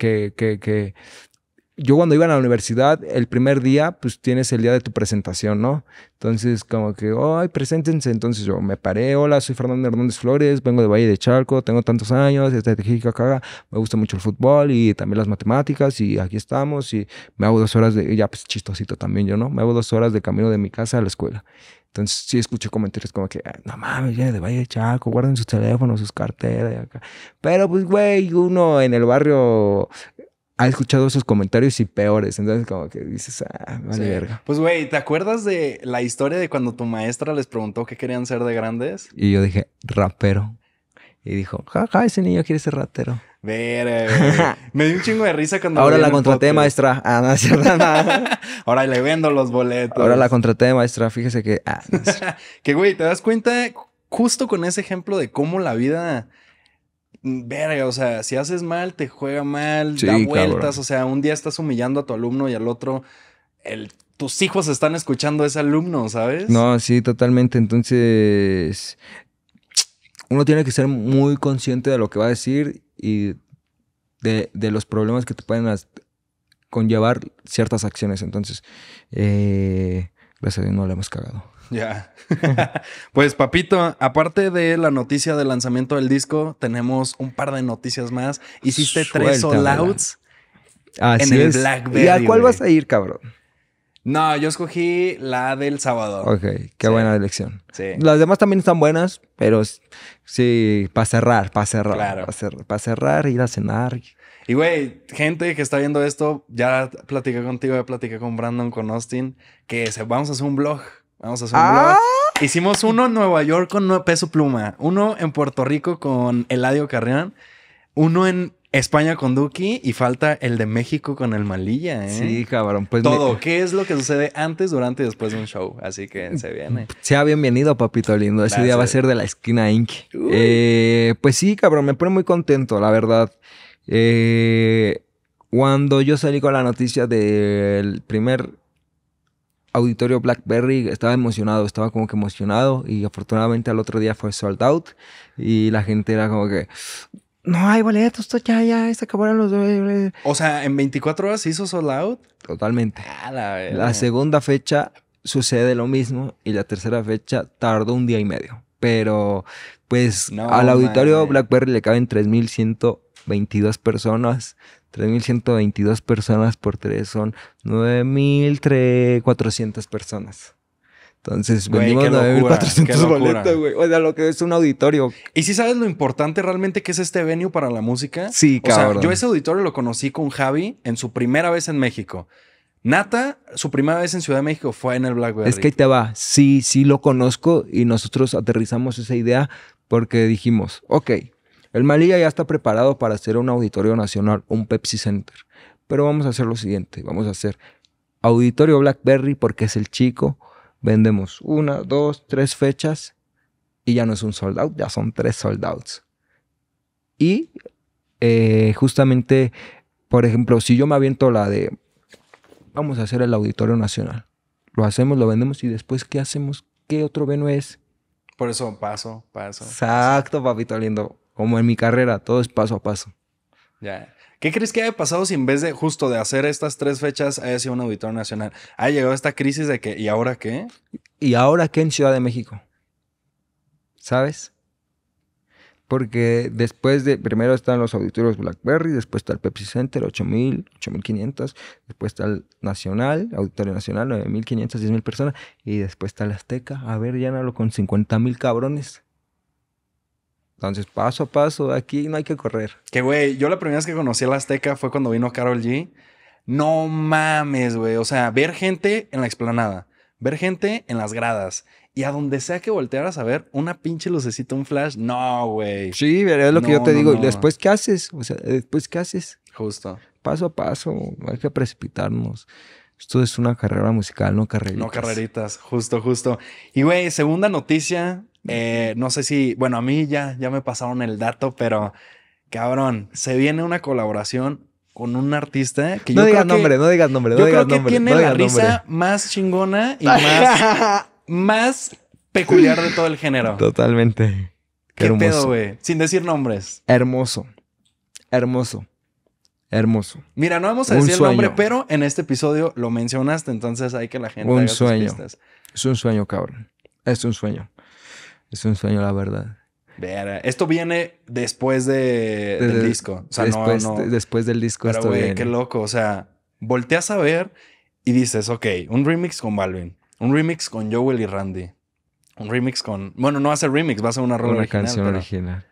yo cuando iba a la universidad, el primer día, pues tienes el día de tu presentación, ¿no? Entonces, como que, ay, preséntense. Entonces yo me paré, hola, soy Fernando Hernández Flores, vengo de Valle de Chalco, tengo tantos años, acá, me gusta mucho el fútbol y también las matemáticas y aquí estamos y me hago dos horas de, ya pues chistosito también yo, ¿no? Me hago dos horas de camino de mi casa a la escuela. Entonces sí escuché comentarios como que, no mames, viene de Valle de Chaco, guarden sus teléfonos, sus carteras. Acá. Pero pues, güey, uno en el barrio ha escuchado esos comentarios y peores. Entonces, como que dices, ah, vale verga. Pues, güey, ¿te acuerdas de la historia de cuando tu maestra les preguntó qué querían ser de grandes? Y yo dije, rapero. Y dijo, jaja, ese niño quiere ser ratero. <laughs> Me dio un chingo de risa cuando. Ahora la contraté, maestra. Ah, no, es nada. <laughs> Ahora le vendo los boletos. Ahora la contraté, maestra. Fíjese que. Ah, <laughs> que, güey, te das cuenta justo con ese ejemplo de cómo la vida Mm, verga, o sea, si haces mal, te juega mal, da vueltas, o sea, un día estás humillando a tu alumno y al otro, tus hijos están escuchando a ese alumno, ¿sabes? No, sí, totalmente. Entonces, uno tiene que ser muy consciente de lo que va a decir y de, de los problemas que te pueden conllevar ciertas acciones. Entonces, eh, gracias a no le hemos cagado. Ya. <laughs> pues papito, aparte de la noticia del lanzamiento del disco, tenemos un par de noticias más. Hiciste tres all en el Blackberry. ¿Y a cuál vas a ir, cabrón? No, yo escogí la del sábado. Ok, qué buena elección. Las demás también están buenas, pero sí, para cerrar, para cerrar. Para cerrar, pa ir a cenar. Y güey, gente que está viendo esto, ya platiqué contigo, ya platicé con Brandon, con Austin, que se, vamos a hacer un blog. Vamos a hacer ah. Hicimos uno en Nueva York con Peso Pluma, uno en Puerto Rico con Eladio Carrión, uno en España con Duki y falta el de México con el Malilla, ¿eh? Sí, cabrón. Pues Todo. ¿Qué es lo que sucede antes, durante y después de un show? Así que se viene. Sea bienvenido, papito lindo. Ese día va a ser de la esquina Inc. Eh, pues sí, cabrón. Me pone muy contento, la verdad. Eh, cuando yo salí con la noticia del primer auditorio Blackberry estaba emocionado, estaba como que emocionado y afortunadamente al otro día fue sold out y la gente era como que, no hay boletos, ya, ya, se acabaron los... O sea, en 24 horas hizo sold out. Totalmente. la, segunda fecha sucede lo mismo y la tercera fecha tardó un día y medio. Pero pues al auditorio Blackberry le caben 3.122 personas. 3.122 personas por 3 son 9.400 personas. Entonces vendimos 9.400 boletos, güey. O sea, lo que es un auditorio. ¿Y si sabes lo importante realmente que es este venue para la música? Sí, cabrón. O sea, yo ese auditorio lo conocí con Javi en su primera vez en México. Nata, su primera vez en Ciudad de México fue en el Blackberry. Es que ahí te va. Sí, sí lo conozco y nosotros aterrizamos esa idea porque dijimos, ok, el Malilla ya está preparado para hacer un auditorio nacional, un Pepsi Center. Pero vamos a hacer lo siguiente, vamos a hacer auditorio Blackberry porque es el chico. Vendemos una, dos, tres fechas y ya no es un sold out, ya son tres sold outs. Y eh, justamente, por ejemplo, si yo me aviento la de, vamos a hacer el auditorio nacional. Lo hacemos, lo vendemos y después, ¿qué hacemos? ¿Qué otro venue es? Por eso paso, paso. Exacto, papito lindo como en mi carrera, todo es paso a paso. Ya. ¿Qué crees que haya pasado si en vez de justo de hacer estas tres fechas haya sido un auditor nacional? Ha llegado esta crisis de que, ¿y ahora qué? ¿Y ahora qué en Ciudad de México? ¿Sabes? Porque después de, primero están los auditorios BlackBerry, después está el Pepsi Center, 8000, 8500, después está el Nacional, Auditorio Nacional, 9500, 10000 personas, y después está el Azteca, a ver, lo con mil cabrones. Entonces, paso a paso, aquí no hay que correr. Que, güey, yo la primera vez que conocí a la Azteca fue cuando vino Carol G. No mames, güey. O sea, ver gente en la explanada, ver gente en las gradas y a donde sea que voltearas a ver, una pinche lucecita, un flash, no, güey. Sí, es lo que yo te digo. Y Después, ¿qué haces? O sea, después, ¿qué haces? Justo. Paso a paso, hay que precipitarnos. Esto es una carrera musical, no carreritas. No carreritas, justo, justo. Y, güey, segunda noticia eh, no sé si, bueno, a mí ya, ya me pasaron el dato, pero cabrón, se viene una colaboración con un artista que no yo digas creo nombre, no digas nombre, no Tiene la risa más chingona y <laughs> más, peculiar de todo el género. Totalmente. Qué, Qué pedo, güey. Sin decir nombres. Hermoso. Hermoso. Hermoso. Mira, no vamos a decir el nombre, pero en este episodio lo mencionaste, entonces hay que la gente. Un sueño. Es un sueño, cabrón. Es un sueño. Es un sueño, la verdad. Esto viene después de, del disco. después, no, después del disco. Pero, güey, qué loco. O sea, volteas a ver y dices, ok, un remix con Balvin, un remix con Joel y Randy, un remix con. Bueno, no hace remix, va a ser una rola una original. Una canción original.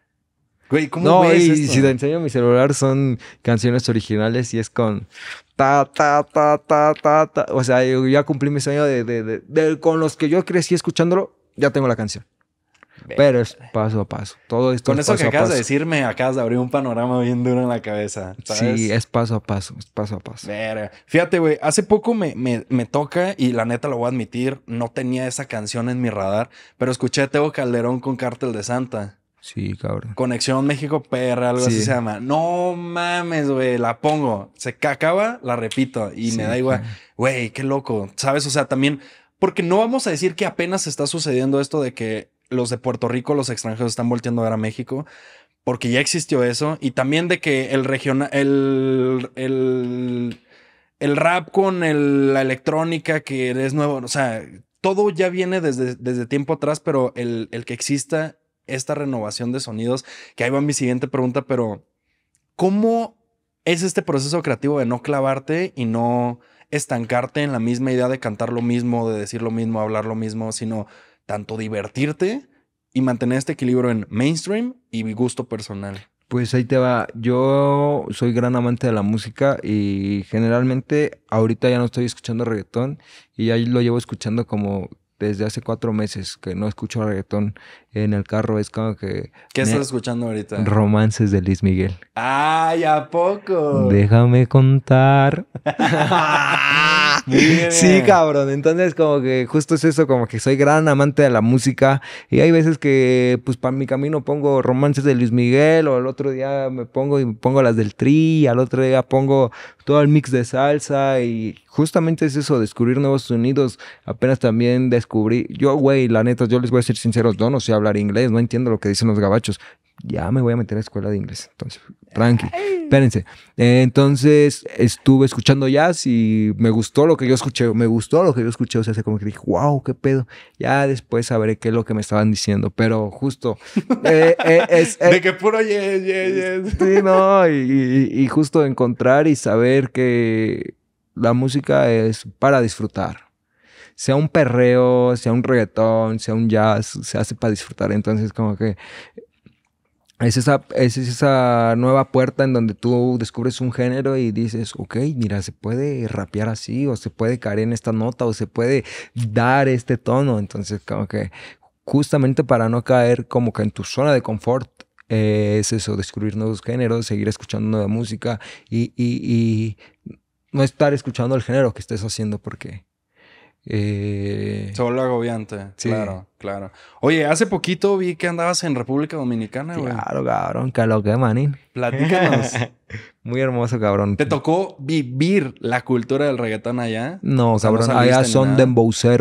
Güey, ¿cómo No, y si te enseño mi celular, son canciones originales y es con. Ta, ta, ta, ta, ta, O sea, yo ya cumplí mi sueño de con los que yo crecí escuchándolo, ya tengo la canción. Pero es paso a paso. Todo esto Con eso que acabas de decirme, acabas de abrir un panorama bien duro en la cabeza. ¿sabes? Sí, es paso a paso, es paso a paso. Verga. Fíjate, güey, hace poco me, toca y la neta lo voy a admitir, no tenía esa canción en mi radar, pero escuché a Teo Calderón con Cártel de Santa. Sí, cabrón. Conexión México Perra, algo así se llama. No mames, güey, la pongo. Se acaba, la repito y me da igual. Güey, qué loco. ¿Sabes? O sea, también porque no vamos a decir que apenas está sucediendo esto de que los de Puerto Rico, los extranjeros están volteando a ver a México, porque ya existió eso, y también de que el regional, el, el, rap con la electrónica que es nuevo, o sea, todo ya viene desde, desde tiempo atrás, pero el, el que exista esta renovación de sonidos, que ahí va mi siguiente pregunta, pero ¿cómo es este proceso creativo de no clavarte y no estancarte en la misma idea de cantar lo mismo, de decir lo mismo, hablar lo mismo, sino tanto divertirte y mantener este equilibrio en mainstream y mi gusto personal? Pues ahí te va. Yo soy gran amante de la música y generalmente ahorita ya no estoy escuchando reggaetón y ahí lo llevo escuchando como desde hace cuatro meses que no escucho reggaetón en el carro. Es como que. ¿Qué estás escuchando ahorita? Romances de Luis Miguel. ¡Ay, a poco! Déjame contar. <laughs> sí, cabrón. Entonces, como que justo es eso, como que soy gran amante de la música. Y hay veces que, pues, para mi camino pongo romances de Luis Miguel, o el otro día me pongo y pongo las del tri, y al otro día pongo todo el mix de salsa. Y justamente es eso, descubrir nuevos sonidos. Apenas también descubrir yo, güey, la neta, yo les voy a ser sinceros, no, no sé hablar inglés, no entiendo lo que dicen los gabachos. Ya me voy a meter a escuela de inglés, entonces, tranqui, espérense. Eh, entonces, estuve escuchando jazz y me gustó lo que yo escuché, me gustó lo que yo escuché, o sea, como que dije, wow, qué pedo. Ya después sabré qué es lo que me estaban diciendo, pero justo. <laughs> Eh, eh, de que puro yes, Sí, no, y justo encontrar y saber que la música es para disfrutar sea un perreo, sea un reggaetón, sea un jazz, se hace para disfrutar. Entonces, como que es esa, esa nueva puerta en donde tú descubres un género y dices, ok, mira, se puede rapear así, o se puede caer en esta nota, o se puede dar este tono. Entonces, como que justamente para no caer como que en tu zona de confort, eh, es eso, descubrir nuevos géneros, seguir escuchando nueva música y, y no estar escuchando el género que estés haciendo porque eh... Solo agobiante. Claro, claro. Oye, hace poquito vi que andabas en República Dominicana, güey. Claro, cabrón, que lo que, eh, manín. Platícanos. <laughs> Muy hermoso, cabrón. ¿Te tocó vivir la cultura del reggaetón allá? No, cabrón. allá son de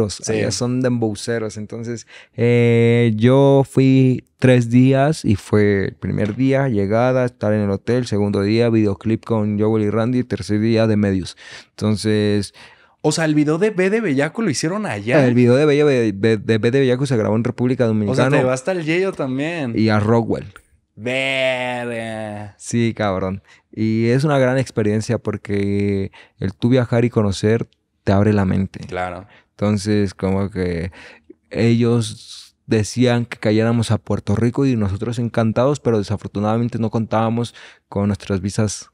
Sí. Allá son demboceros. Entonces, eh, yo fui tres días y fue primer día, llegada, estar en el hotel. Segundo día, videoclip con Joel y Randy. Tercer día, de medios. Entonces, o sea, el video de B de Bellaco lo hicieron allá. El video de B de, Bellaco se grabó en República Dominicana. O sea, te va hasta el también. Y a Rockwell. Sí, cabrón. Y es una gran experiencia porque el tú viajar y conocer te abre la mente. Claro. Entonces, como que ellos decían que cayéramos a Puerto Rico y nosotros encantados, pero desafortunadamente no contábamos con nuestras visas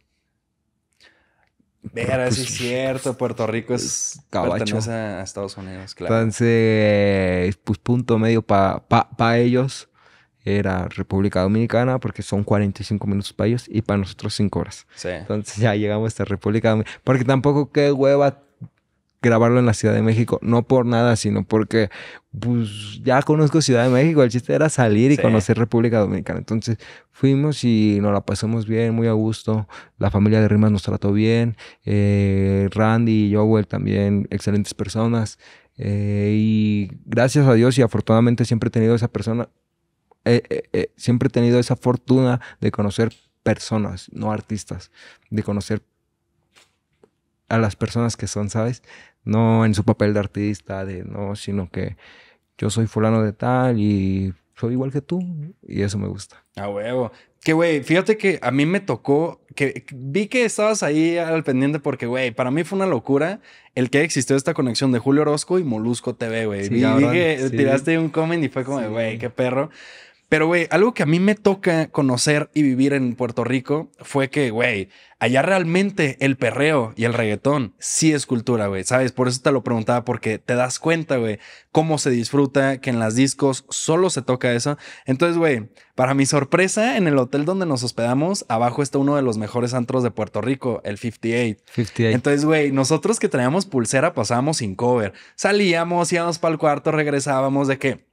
Vera, sí pues es cierto. Puerto Rico es cabacho. a Estados Unidos, claro. Entonces, pues punto medio para pa, ellos era República Dominicana porque son 45 minutos para ellos y para nosotros 5 horas. Sí. Entonces ya llegamos a República Dominicana. Porque tampoco qué hueva grabarlo en la Ciudad de México. No por nada, sino porque pues, ya conozco Ciudad de México. El chiste era salir y conocer República Dominicana. Entonces fuimos y nos la pasamos bien, muy a gusto. La familia de Rimas nos trató bien. Eh, Randy y Joel también, excelentes personas. Eh, y gracias a Dios y afortunadamente siempre he tenido esa persona, eh, siempre he tenido esa fortuna de conocer personas, no artistas, de conocer personas a las personas que son, ¿sabes? No en su papel de artista, de no, sino que yo soy fulano de tal y soy igual que tú y eso me gusta. A huevo. Que, güey, fíjate que a mí me tocó, que vi que estabas ahí al pendiente porque, güey, para mí fue una locura el que existió esta conexión de Julio Orozco y Molusco TV, güey. Sí, vi, que tiraste un comment y fue como, güey, qué perro. Pero, güey, algo que a mí me toca conocer y vivir en Puerto Rico fue que, güey, allá realmente el perreo y el reggaetón sí es cultura, güey, ¿sabes? Por eso te lo preguntaba, porque te das cuenta, güey, cómo se disfruta, que en las discos solo se toca eso. Entonces, güey, para mi sorpresa, en el hotel donde nos hospedamos, abajo está uno de los mejores antros de Puerto Rico, el 58. 58. Entonces, güey, nosotros que teníamos pulsera pasábamos sin cover. Salíamos, íbamos para el cuarto, regresábamos de que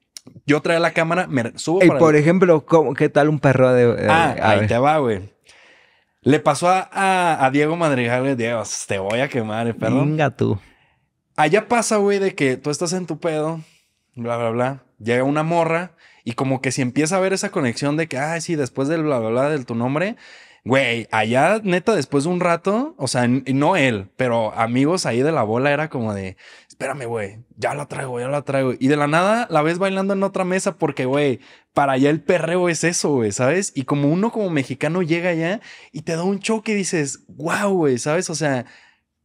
yo traía la cámara, me subo y por ejemplo, ¿qué tal un perro de... ah, ahí te va, güey. Le pasó a, Diego Madrigal, Diego, te voy a quemar, eh, perro. Venga tú. Allá pasa, güey, de que tú estás en tu pedo, bla, bla, bla. Llega una morra y como que si empieza a ver esa conexión de que, ah, sí, después del bla, bla, bla, del tu nombre, Güey, allá, neta, después de un rato, o sea, no él, pero amigos ahí de la bola era como de, espérame, güey, ya la traigo, ya la traigo. Y de la nada la ves bailando en otra mesa porque, güey, para allá el perreo es eso, güey, ¿sabes? Y como uno como mexicano llega allá y te da un choque y dices, wow, güey, ¿sabes? O sea,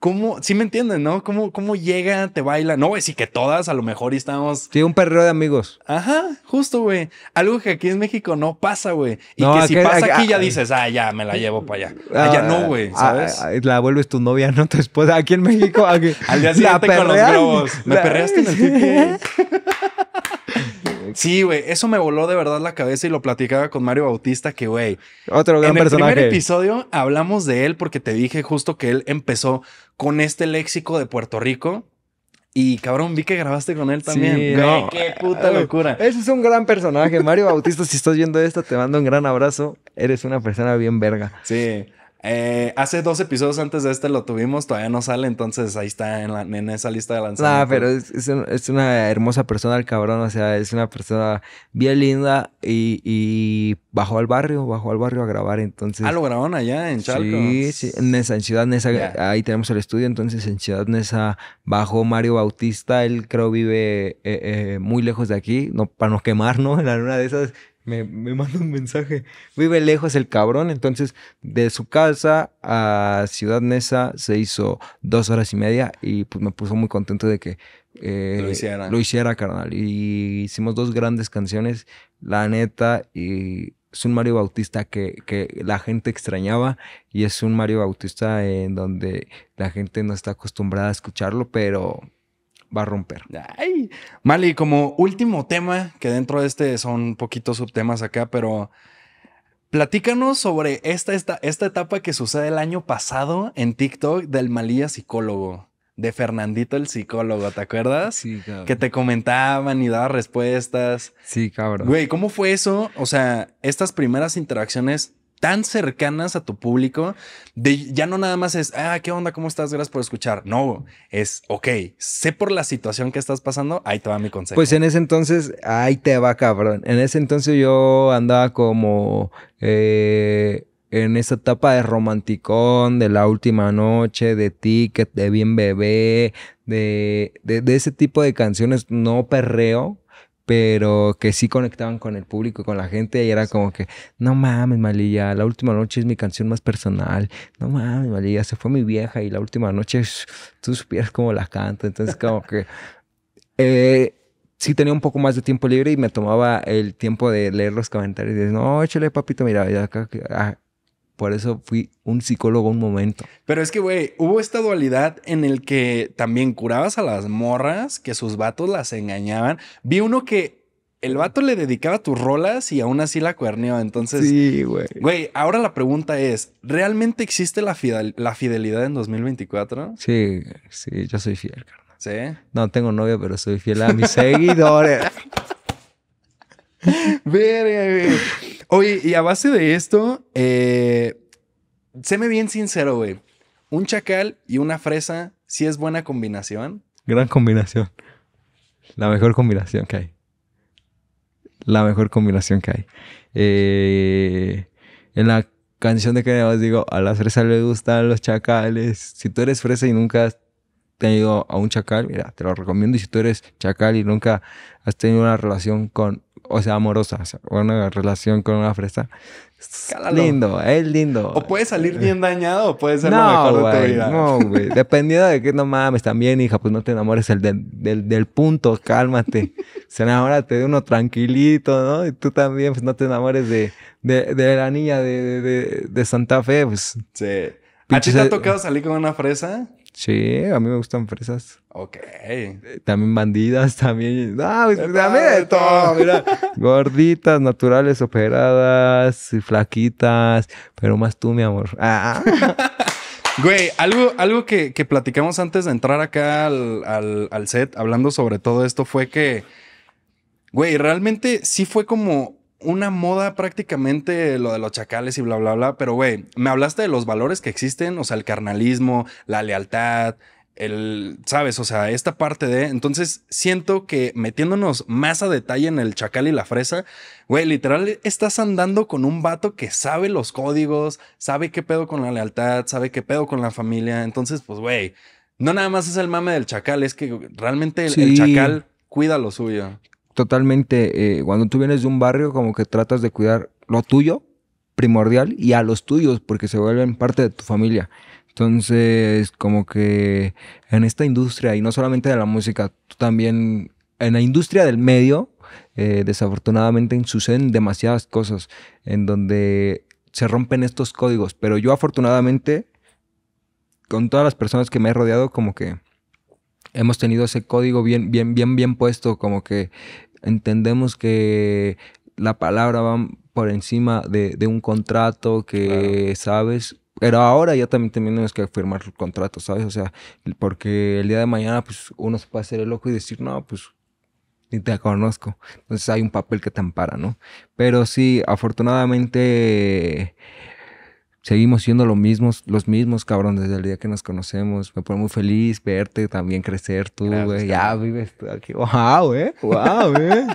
¿Cómo? Sí me entienden, ¿no? ¿Cómo, cómo llega, te baila? No, güey, sí que todas a lo mejor estamos... Sí, un perreo de amigos. Ajá, justo, güey. Algo que aquí en México no pasa, güey. Y que si pasa aquí, ya ah, dices, ah, ya, me la eh, llevo para allá. Ah, allá no, güey, ah, ¿sabes? la vuelves tu novia, no tu esposa. Aquí en México... Al día siguiente con los globos. Me perreaste en el <laughs> <laughs> Sí, güey, eso me voló de verdad la cabeza y lo platicaba con Mario Bautista, que, güey, otro gran personaje. en el primer episodio hablamos de él porque te dije justo que él empezó con este léxico de Puerto Rico. Y cabrón, vi que grabaste con él también. qué puta locura. Ese es un gran personaje. Mario Bautista, si estás viendo esto, te mando un gran abrazo. Eres una persona bien verga. Sí. Eh, hace dos episodios antes de este lo tuvimos, todavía no sale, entonces ahí está en, esa lista de lanzamientos. No, pero es, una hermosa persona el cabrón, o sea, es una persona bien linda y, bajó al barrio, bajó al barrio a grabar, entonces... Ah, lo grabaron allá en Chalco. Sí, sí, en, Ciudad Nesa, ahí tenemos el estudio, entonces en Ciudad Nesa bajó Mario Bautista, él creo vive eh, eh, muy lejos de aquí, no, para no quemarnos <laughs> en alguna de esas, me, manda un mensaje. Vive lejos el cabrón. Entonces, de su casa a Ciudad Neza se hizo dos horas y media y pues me puso muy contento de que eh, lo hiciera. Lo hiciera, carnal. Y hicimos dos grandes canciones, La Neta y es un Mario Bautista que, que, la gente extrañaba y es un Mario Bautista en donde la gente no está acostumbrada a escucharlo, pero va a romper. Ay. Mali, como último tema, que dentro de este son poquitos subtemas acá, pero platícanos sobre esta, esta etapa que sucede el año pasado en TikTok del Malía psicólogo. De Fernandito el psicólogo, ¿te acuerdas? Sí, cabrón. Que te comentaban y daba respuestas. Sí, cabrón. Güey, ¿cómo fue eso? O sea, estas primeras interacciones tan cercanas a tu público, de ya no nada más es, ah, ¿qué onda? ¿Cómo estás? Gracias por escuchar. No, es, ok, sé por la situación que estás pasando, ahí te va mi consejo. Pues en ese entonces, ahí te va, cabrón. En ese entonces yo andaba como eh, en esa etapa de romanticón, de la última noche, de ticket, de bien bebé, de, de, de ese tipo de canciones, no perreo pero que sí conectaban con el público, y con la gente, y era como que, no mames, Malilla, la última noche es mi canción más personal, no mames, Malilla, se fue mi vieja y la última noche tú supieras cómo la canto, entonces como que eh, sí tenía un poco más de tiempo libre y me tomaba el tiempo de leer los comentarios y no, échale papito, mira, acá, acá, ah, por eso fui un psicólogo un momento. Pero es que, güey, hubo esta dualidad en el que también curabas a las morras, que sus vatos las engañaban. Vi uno que el vato le dedicaba tus rolas y aún así la cuerneó. Entonces, güey. ahora la pregunta es, ¿realmente existe la, la fidelidad en 2024? Sí, sí, yo soy fiel, carnal. ¿Sí? No tengo novia, pero soy fiel a mis <laughs> seguidores. Verga, güey. Oye, y a base de esto, eh, séme bien sincero, güey. Un chacal y una fresa, Si es buena combinación? Gran combinación. La mejor combinación que hay. La mejor combinación que hay. Eh, en la canción de que digo, a las fresas le gustan los chacales. Si tú eres fresa y nunca has tenido a un chacal, mira, te lo recomiendo. Y si tú eres chacal y nunca has tenido una relación con o sea, amorosa, o sea, una relación con una fresa. lindo, es lindo. O puede salir bien dañado o puede ser lo mejor de tu vida. No, güey. <laughs> Dependiendo de que no mames, también, hija, pues no te enamores el del, del, del punto, cálmate. <laughs> Se enamórate de uno tranquilito, ¿no? Y tú también, pues no te enamores de, de, la niña de, de Santa Fe, pues. Sí. ¿A ti te ha tocado salir con una fresa? Sí, a mí me gustan fresas. Ok. Eh, también bandidas, también. Ah, pues, no, dame de todo, mira. Gorditas, naturales, operadas, flaquitas, pero más tú, mi amor. Ah, ah. <laughs> Güey, algo, algo que, platicamos antes de entrar acá al, al set, hablando sobre todo esto, fue que, güey, realmente sí fue como una moda prácticamente lo de los chacales y bla, bla, bla. Pero, güey, me hablaste de los valores que existen, o sea, el carnalismo, la lealtad, el, sabes, o sea, esta parte de, entonces siento que metiéndonos más a detalle en el chacal y la fresa, güey, literal, estás andando con un vato que sabe los códigos, sabe qué pedo con la lealtad, sabe qué pedo con la familia, entonces, pues, güey, no nada más es el mame del chacal, es que realmente el, chacal cuida lo suyo totalmente, eh, cuando tú vienes de un barrio, como que tratas de cuidar lo tuyo, primordial, y a los tuyos, porque se vuelven parte de tu familia. Entonces, como que en esta industria, y no solamente de la música, también en la industria del medio, eh, desafortunadamente suceden demasiadas cosas en donde se rompen estos códigos. Pero yo afortunadamente, con todas las personas que me he rodeado, como que hemos tenido ese código bien, bien, bien, bien puesto, como que entendemos que la palabra va por encima de, un contrato que, ¿sabes? Pero ahora ya también tenemos que firmar el contrato, ¿sabes? O sea, porque el día de mañana, pues, uno se puede hacer el loco y decir, no, pues, ni te conozco. Entonces hay un papel que te ampara, ¿no? Pero sí, afortunadamente seguimos siendo los mismos, los mismos, cabrón, desde el día que nos conocemos. Me pone muy feliz verte también crecer tú, güey. Ya vives aquí. ¡Wow, eh. ¡Wow, eh.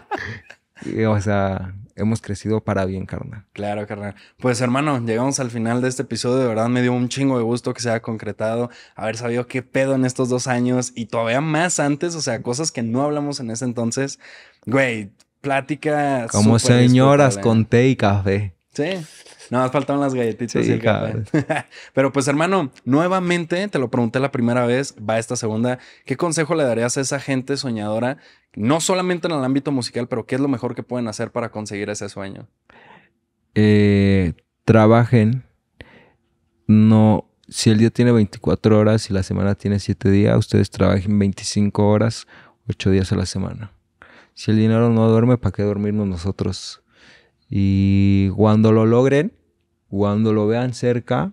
güey! <laughs> o sea, hemos crecido para bien, carnal. Claro, carnal. Pues, hermano, llegamos al final de este episodio. De verdad, me dio un chingo de gusto que se haya concretado, haber sabido qué pedo en estos dos años y todavía más antes, o sea, cosas que no hablamos en ese entonces. Güey, Pláticas. Como señoras con té y café. Sí. Nada más faltaban las galletitas y <laughs> Pero pues, hermano, nuevamente te lo pregunté la primera vez, va esta segunda. ¿Qué consejo le darías a esa gente soñadora, no solamente en el ámbito musical, pero qué es lo mejor que pueden hacer para conseguir ese sueño? Eh, trabajen. No, si el día tiene 24 horas y la semana tiene 7 días, ustedes trabajen 25 horas, 8 días a la semana. Si el dinero no duerme, ¿para qué dormirnos nosotros? Y cuando lo logren, cuando lo vean cerca,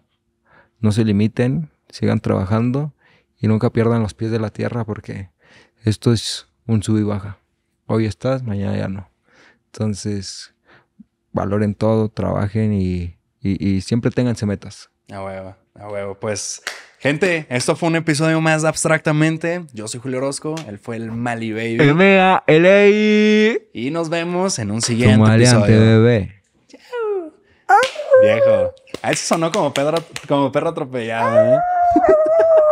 no se limiten, sigan trabajando y nunca pierdan los pies de la tierra porque esto es un sub y baja. Hoy estás, mañana ya no. Entonces, valoren todo, trabajen y, siempre tengan metas. A huevo, a huevo. Pues Gente, esto fue un episodio más abstractamente. Yo soy Julio Orozco, él fue el Mali Baby. Mega LA. Y nos vemos en un siguiente Como episodio. bebé. Chao. Viejo. A eso sonó como perro, como perro atropellado, ¿eh? <laughs>